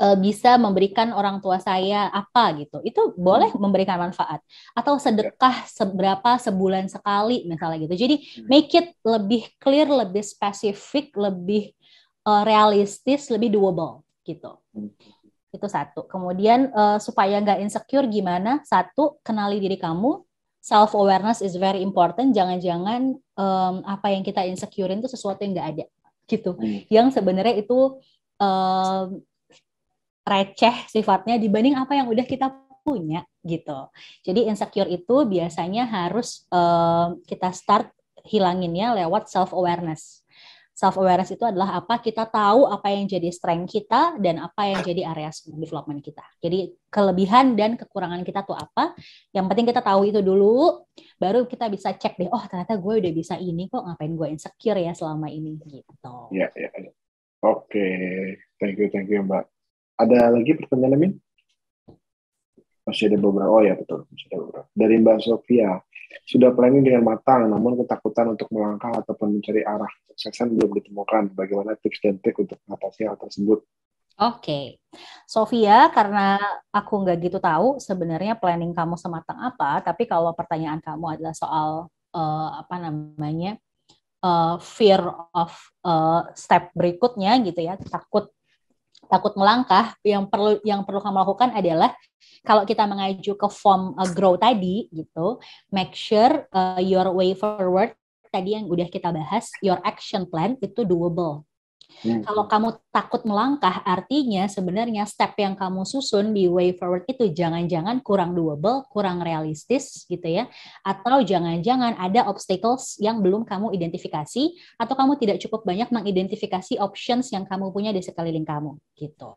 eh, bisa memberikan orang tua saya apa gitu itu boleh mhm. memberikan manfaat atau ya. sedekah seberapa sebulan sekali misalnya gitu jadi mhm. make it lebih clear lebih spesifik lebih eh, realistis lebih doable gitu itu satu. Kemudian uh, supaya nggak insecure gimana? Satu, kenali diri kamu. Self awareness is very important. Jangan-jangan um, apa yang kita insecurein itu sesuatu yang nggak ada, gitu. Hmm. Yang sebenarnya itu um, receh sifatnya dibanding apa yang udah kita punya, gitu. Jadi insecure itu biasanya harus um, kita start hilanginnya lewat self awareness self awareness itu adalah apa kita tahu apa yang jadi strength kita dan apa yang jadi area development kita. Jadi kelebihan dan kekurangan kita tuh apa? Yang penting kita tahu itu dulu, baru kita bisa cek deh. Oh ternyata gue udah bisa ini kok ngapain gue insecure ya selama ini gitu. Iya yeah, iya. Yeah. Oke, okay. thank you thank you mbak. Ada lagi pertanyaan Min? Masih ada beberapa. Oh ya betul, masih ada beberapa. Dari Mbak Sofia, sudah planning dengan matang, namun ketakutan untuk melangkah ataupun mencari arah kesuksesan belum ditemukan. Bagaimana tips dan trik untuk mengatasi hal tersebut? Oke, okay. Sofia, karena aku nggak gitu tahu sebenarnya planning kamu sematang apa, tapi kalau pertanyaan kamu adalah soal uh, apa namanya uh, fear of uh, step berikutnya gitu ya, takut takut melangkah yang perlu yang perlu kamu lakukan adalah kalau kita mengaju ke form uh, grow tadi gitu make sure uh, your way forward tadi yang udah kita bahas your action plan itu doable Hmm. Kalau kamu takut melangkah, artinya sebenarnya step yang kamu susun di way forward itu jangan-jangan kurang doable, kurang realistis gitu ya, atau jangan-jangan ada obstacles yang belum kamu identifikasi atau kamu tidak cukup banyak mengidentifikasi options yang kamu punya di sekeliling kamu gitu.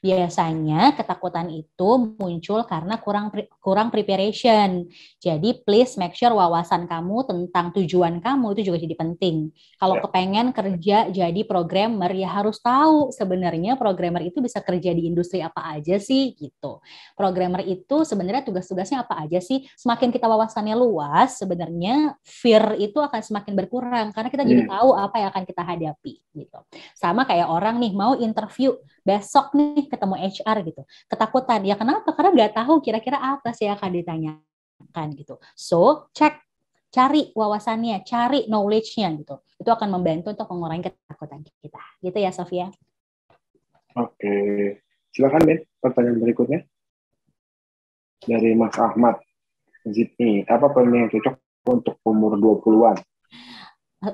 Biasanya ketakutan itu muncul karena kurang kurang preparation. Jadi please make sure wawasan kamu tentang tujuan kamu itu juga jadi penting. Kalau yeah. kepengen kerja jadi programmer ya harus tahu sebenarnya programmer itu bisa kerja di industri apa aja sih gitu. Programmer itu sebenarnya tugas-tugasnya apa aja sih? Semakin kita wawasannya luas, sebenarnya fear itu akan semakin berkurang karena kita yeah. jadi ya. tahu apa yang akan kita hadapi gitu. Sama kayak orang nih mau interview besok nih ketemu HR gitu ketakutan ya kenapa karena nggak tahu kira-kira apa sih akan ditanyakan gitu so cek cari wawasannya cari knowledge-nya gitu itu akan membantu untuk mengurangi ketakutan kita gitu ya Sofia oke silakan Ben pertanyaan berikutnya dari Mas Ahmad Zidni apa planning yang cocok untuk umur 20-an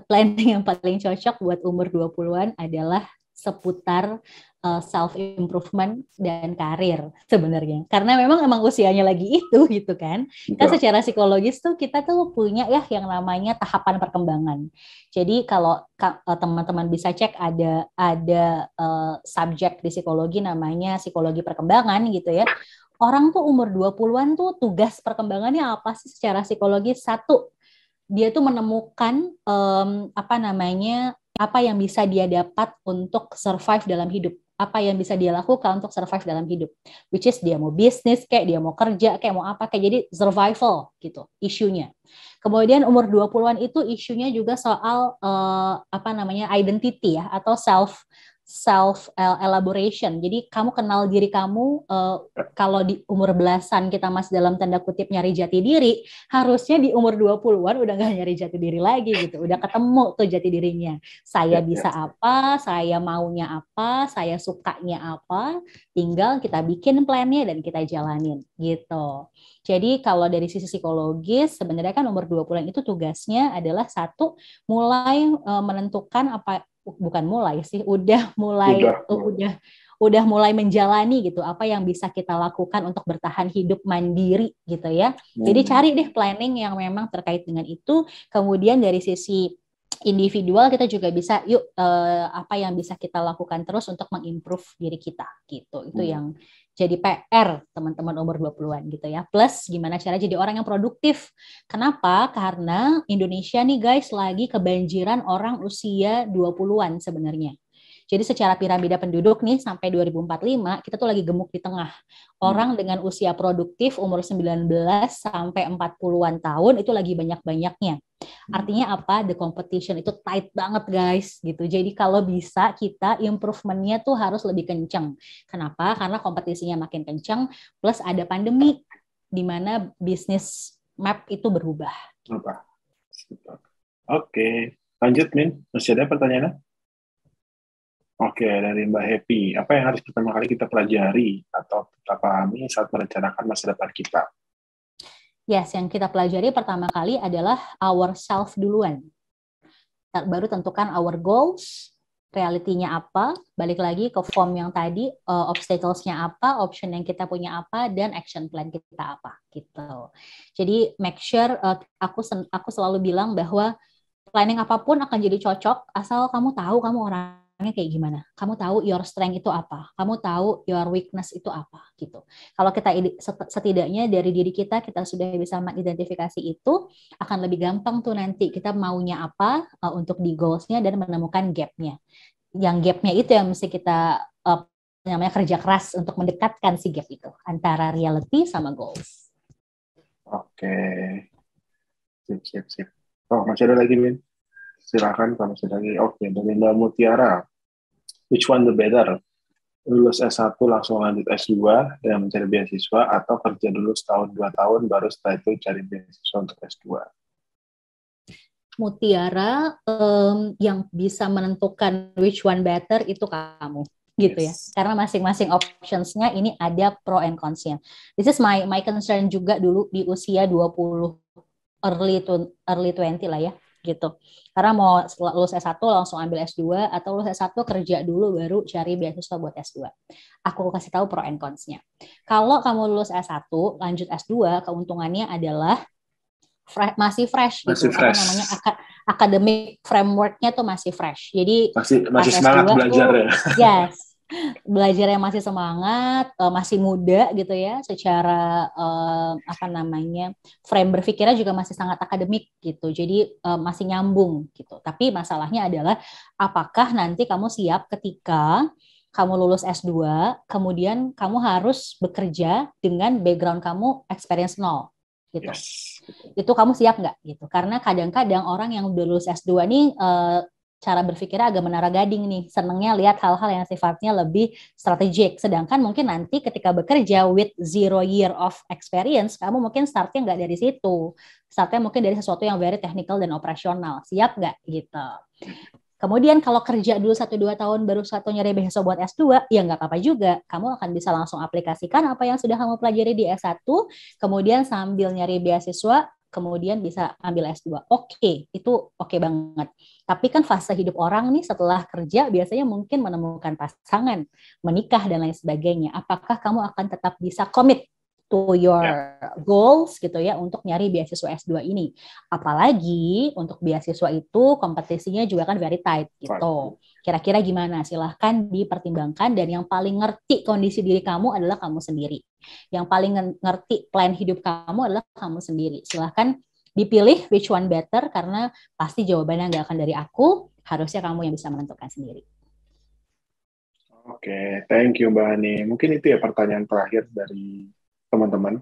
planning yang paling cocok buat umur 20-an adalah seputar Eh, self improvement dan karir sebenarnya karena memang emang usianya lagi itu [laughs] gitu kan kan secara psikologis tuh kita tuh punya ya yang namanya tahapan perkembangan jadi kalau eh, teman-teman bisa cek ada ada uh, subjek di psikologi namanya psikologi perkembangan gitu ya orang tuh umur 20-an tuh tugas perkembangannya apa sih secara psikologi satu dia tuh menemukan um, apa namanya apa yang bisa dia dapat untuk survive dalam hidup apa yang bisa dia lakukan untuk survive dalam hidup. Which is dia mau bisnis kayak, dia mau kerja kayak, mau apa kayak. Jadi survival gitu isunya. Kemudian umur 20-an itu isunya juga soal uh, apa namanya identity ya atau self self eh, elaboration. Jadi kamu kenal diri kamu uh, kalau di umur belasan kita masih dalam tanda kutip nyari jati diri, harusnya di umur 20-an udah nggak nyari jati diri lagi gitu. Udah ketemu tuh jati dirinya. Saya iya, iya. bisa apa, saya maunya apa, saya sukanya apa, tinggal kita bikin plannya dan kita jalanin gitu. Jadi kalau dari sisi psikologis sebenarnya kan umur 20-an itu tugasnya adalah satu mulai uh, menentukan apa bukan mulai sih, udah [laughs] mulai eh, udah udah, udah mulai menjalani gitu apa yang bisa kita lakukan untuk bertahan hidup mandiri gitu ya. Hmm. Jadi cari deh planning yang memang terkait dengan itu. Kemudian dari sisi individual kita juga bisa yuk uh, apa yang bisa kita lakukan terus untuk mengimprove diri kita gitu. Itu hmm. yang jadi PR teman-teman umur 20-an gitu ya. Plus gimana cara jadi orang yang produktif. Kenapa? Karena Indonesia nih guys lagi kebanjiran orang usia 20-an sebenarnya. Jadi secara piramida penduduk nih sampai 2045 kita tuh lagi gemuk di tengah. Hmm. Orang hmm. dengan usia produktif umur 19 sampai 40-an tahun itu lagi banyak-banyaknya. Hmm. Artinya apa? The competition itu tight banget guys gitu. Jadi kalau bisa kita improvementnya tuh harus lebih kencang. Kenapa? Karena kompetisinya makin kencang plus ada pandemi di mana bisnis map itu berubah. Oke, lanjut Min. Masih ada pertanyaan? Oke, dari Mbak Happy, apa yang harus pertama kali kita pelajari atau kita pahami saat merencanakan masa depan kita? Yes, yang kita pelajari pertama kali adalah our ourself duluan. Baru tentukan our goals, realitinya apa, balik lagi ke form yang tadi, uh, obstacles-nya apa, option yang kita punya apa, dan action plan kita apa, gitu. Jadi make sure uh, aku aku selalu bilang bahwa planning apapun akan jadi cocok asal kamu tahu kamu orang kayak gimana. Kamu tahu your strength itu apa. Kamu tahu your weakness itu apa gitu. Kalau kita setidaknya dari diri kita kita sudah bisa mengidentifikasi itu akan lebih gampang tuh nanti kita maunya apa uh, untuk di goalsnya dan menemukan gapnya. Yang gapnya itu yang mesti kita uh, namanya kerja keras untuk mendekatkan si gap itu antara reality sama goals. Oke. Sip, sip, sip. Oh, masih ada lagi, min silahkan kalau masih ada lagi. Oke, dari Mbak Mutiara which one the better? Lulus S1 langsung lanjut S2 dan mencari beasiswa atau kerja dulu setahun dua tahun baru setelah itu cari beasiswa untuk S2? Mutiara um, yang bisa menentukan which one better itu kamu gitu ya. yes. ya karena masing-masing optionsnya ini ada pro and consnya this is my my concern juga dulu di usia 20 early to, early 20 lah ya gitu. Karena mau lulus S1 langsung ambil S2 atau lulus S1 kerja dulu baru cari beasiswa buat S2. Aku kasih tahu pro and cons-nya. Kalau kamu lulus S1, lanjut S2, keuntungannya adalah fre- masih fresh gitu. masih gitu. Fresh. Apa namanya ak framework frameworknya tuh masih fresh. Jadi masih masih semangat S2 belajar ya. tuh, ya. Yes belajar yang masih semangat, uh, masih muda gitu ya, secara uh, apa namanya frame berpikirnya juga masih sangat akademik gitu, jadi uh, masih nyambung gitu. Tapi masalahnya adalah apakah nanti kamu siap ketika kamu lulus S2, kemudian kamu harus bekerja dengan background kamu experience nol gitu. Yes. Itu kamu siap nggak gitu? Karena kadang-kadang orang yang udah lulus S2 nih uh, cara berpikirnya agak menara gading nih, senengnya lihat hal-hal yang sifatnya lebih strategik. Sedangkan mungkin nanti ketika bekerja with zero year of experience, kamu mungkin startnya nggak dari situ. Startnya mungkin dari sesuatu yang very technical dan operasional. Siap nggak? Gitu. Kemudian kalau kerja dulu 1-2 tahun baru satu nyari beasiswa buat S2, ya nggak apa-apa juga. Kamu akan bisa langsung aplikasikan apa yang sudah kamu pelajari di S1, kemudian sambil nyari beasiswa, kemudian bisa ambil S2. Oke, okay, itu oke okay banget. Tapi kan fase hidup orang nih setelah kerja biasanya mungkin menemukan pasangan, menikah dan lain sebagainya. Apakah kamu akan tetap bisa komit to your yeah. goals gitu ya untuk nyari beasiswa S2 ini. Apalagi untuk beasiswa itu kompetisinya juga kan very tight gitu. Kira-kira gimana? Silahkan dipertimbangkan dan yang paling ngerti kondisi diri kamu adalah kamu sendiri. Yang paling ngerti plan hidup kamu adalah kamu sendiri. Silahkan dipilih which one better karena pasti jawabannya nggak akan dari aku. Harusnya kamu yang bisa menentukan sendiri. Oke, okay, thank you Mbak Ani. Mungkin itu ya pertanyaan terakhir dari teman-teman.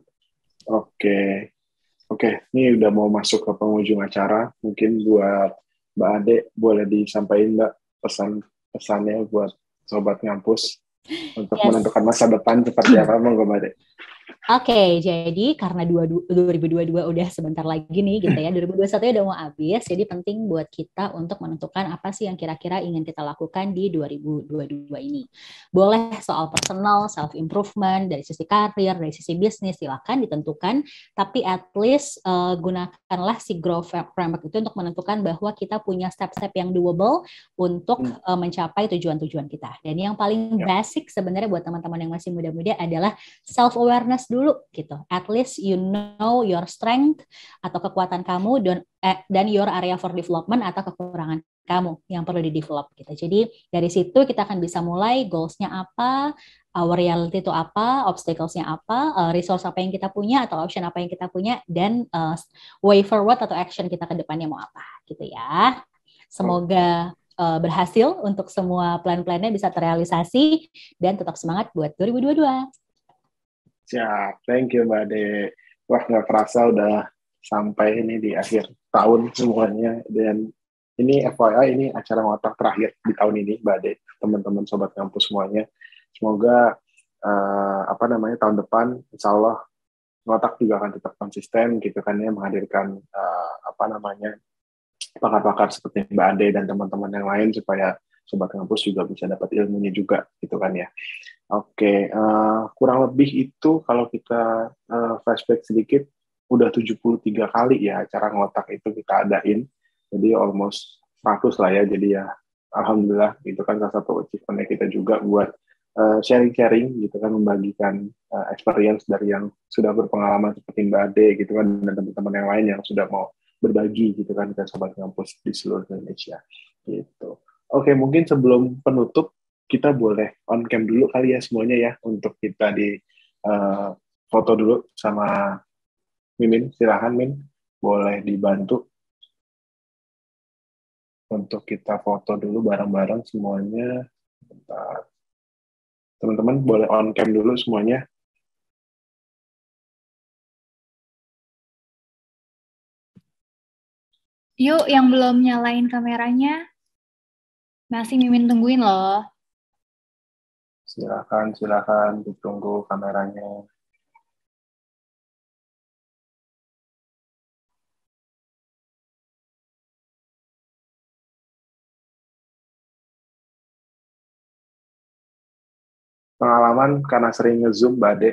Oke, okay. oke. Okay. Ini udah mau masuk ke penghujung acara. Mungkin buat Mbak Ade boleh disampaikan Mbak pesan pesannya buat sobat ngampus untuk yes. menentukan masa depan seperti [clears throat] apa monggo Mbak Oke, okay, jadi karena 2022 udah sebentar lagi nih gitu ya, 2021 [clears throat] udah mau habis, jadi penting buat kita untuk menentukan apa sih yang kira-kira ingin kita lakukan di 2022 ini. Boleh soal personal, self-improvement, dari sisi karir, dari sisi bisnis, silakan ditentukan, tapi at least uh, gunakanlah si growth framework itu untuk menentukan bahwa kita punya step-step yang doable untuk uh, mencapai tujuan-tujuan kita. Dan yang paling yep. Ya. basic sebenarnya buat teman-teman yang masih muda-muda adalah self-awareness dulu gitu. At least you know your strength atau kekuatan kamu dan eh, dan your area for development atau kekurangan kamu yang perlu di develop gitu. Jadi dari situ kita akan bisa mulai goalsnya apa, our reality itu apa, obstaclesnya apa, uh, resource apa yang kita punya atau option apa yang kita punya, dan uh, way forward atau action kita ke depannya mau apa, gitu ya. Semoga uh, berhasil untuk semua plan-plannya bisa terrealisasi dan tetap semangat buat 2022. Siap, thank you Mbak De. Wah, nggak terasa udah sampai ini di akhir tahun semuanya. Dan ini FYI, ini acara ngotak terakhir di tahun ini Mbak De, teman-teman Sobat Kampus semuanya. Semoga uh, apa namanya tahun depan, insya Allah ngotak juga akan tetap konsisten gitu kan ya menghadirkan uh, apa namanya pakar-pakar seperti Mbak Ade dan teman-teman yang lain supaya sobat kampus juga bisa dapat ilmunya juga gitu kan ya. Oke, okay, uh, eh, kurang lebih itu kalau kita uh, flashback sedikit, udah 73 kali ya acara ngotak itu kita adain. Jadi almost 100 lah ya, jadi ya Alhamdulillah itu kan salah satu achievementnya kita juga buat eh, sharing-sharing uh, gitu kan, membagikan uh, experience dari yang sudah berpengalaman seperti Mbak Ade gitu kan, dan teman-teman yang lain yang sudah mau berbagi gitu kan ke sobat kampus di seluruh Indonesia gitu. Oke, mungkin sebelum penutup kita boleh on cam dulu kali ya semuanya ya untuk kita di uh, foto dulu sama Mimin. Silahkan Min, boleh dibantu untuk kita foto dulu bareng-bareng semuanya. Bentar. Teman-teman boleh on cam dulu semuanya. Yuk, yang belum nyalain kameranya, masih Mimin tungguin loh. Silakan, silakan ditunggu kameranya. pengalaman karena sering ngezoom bade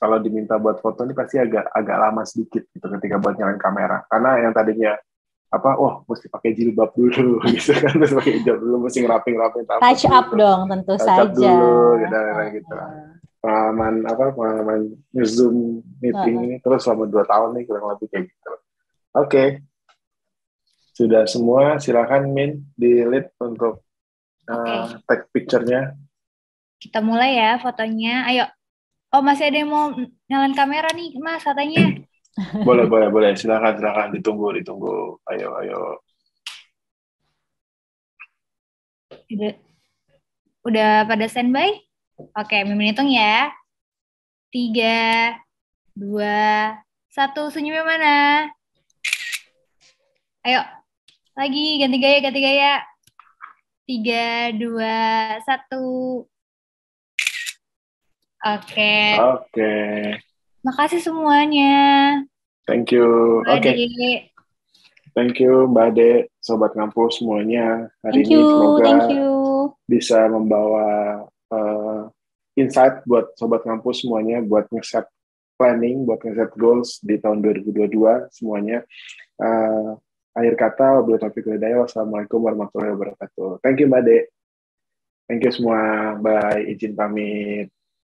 kalau diminta buat foto ini pasti agak agak lama sedikit gitu ketika buat nyalain kamera. Karena yang tadinya apa wah mesti pakai jilbab dulu [laughs] gitu kan mesti pakai hijab dulu mesti ngerapin ngerapin touch dulu, up dong tentu touch saja up dulu gitu, oh. gitu pengalaman apa pengalaman zoom meeting ini terus selama dua tahun nih kurang lebih kayak gitu oke okay. sudah semua silakan min di lead untuk eh, okay. uh, tag picture-nya kita mulai ya fotonya ayo oh masih ada yang mau nyalain kamera nih mas katanya boleh boleh boleh silakan silakan ditunggu ditunggu ayo ayo udah, udah pada standby oke mimin hitung ya tiga dua satu senyumnya mana ayo lagi ganti gaya ganti gaya tiga dua satu oke oke Makasih semuanya. Thank you. Oke. Okay. Thank you Mbak Ade, Sobat kampus semuanya. Hari thank you, semoga thank you. bisa membawa uh, insight buat Sobat kampus semuanya, buat ngeset planning, buat ngeset goals di tahun 2022 semuanya. Uh, akhir kata, wabillahi taufiq hidayah. Wassalamualaikum warahmatullahi wabarakatuh. Thank you Mbak Ade. Thank you semua. Bye. Izin pamit.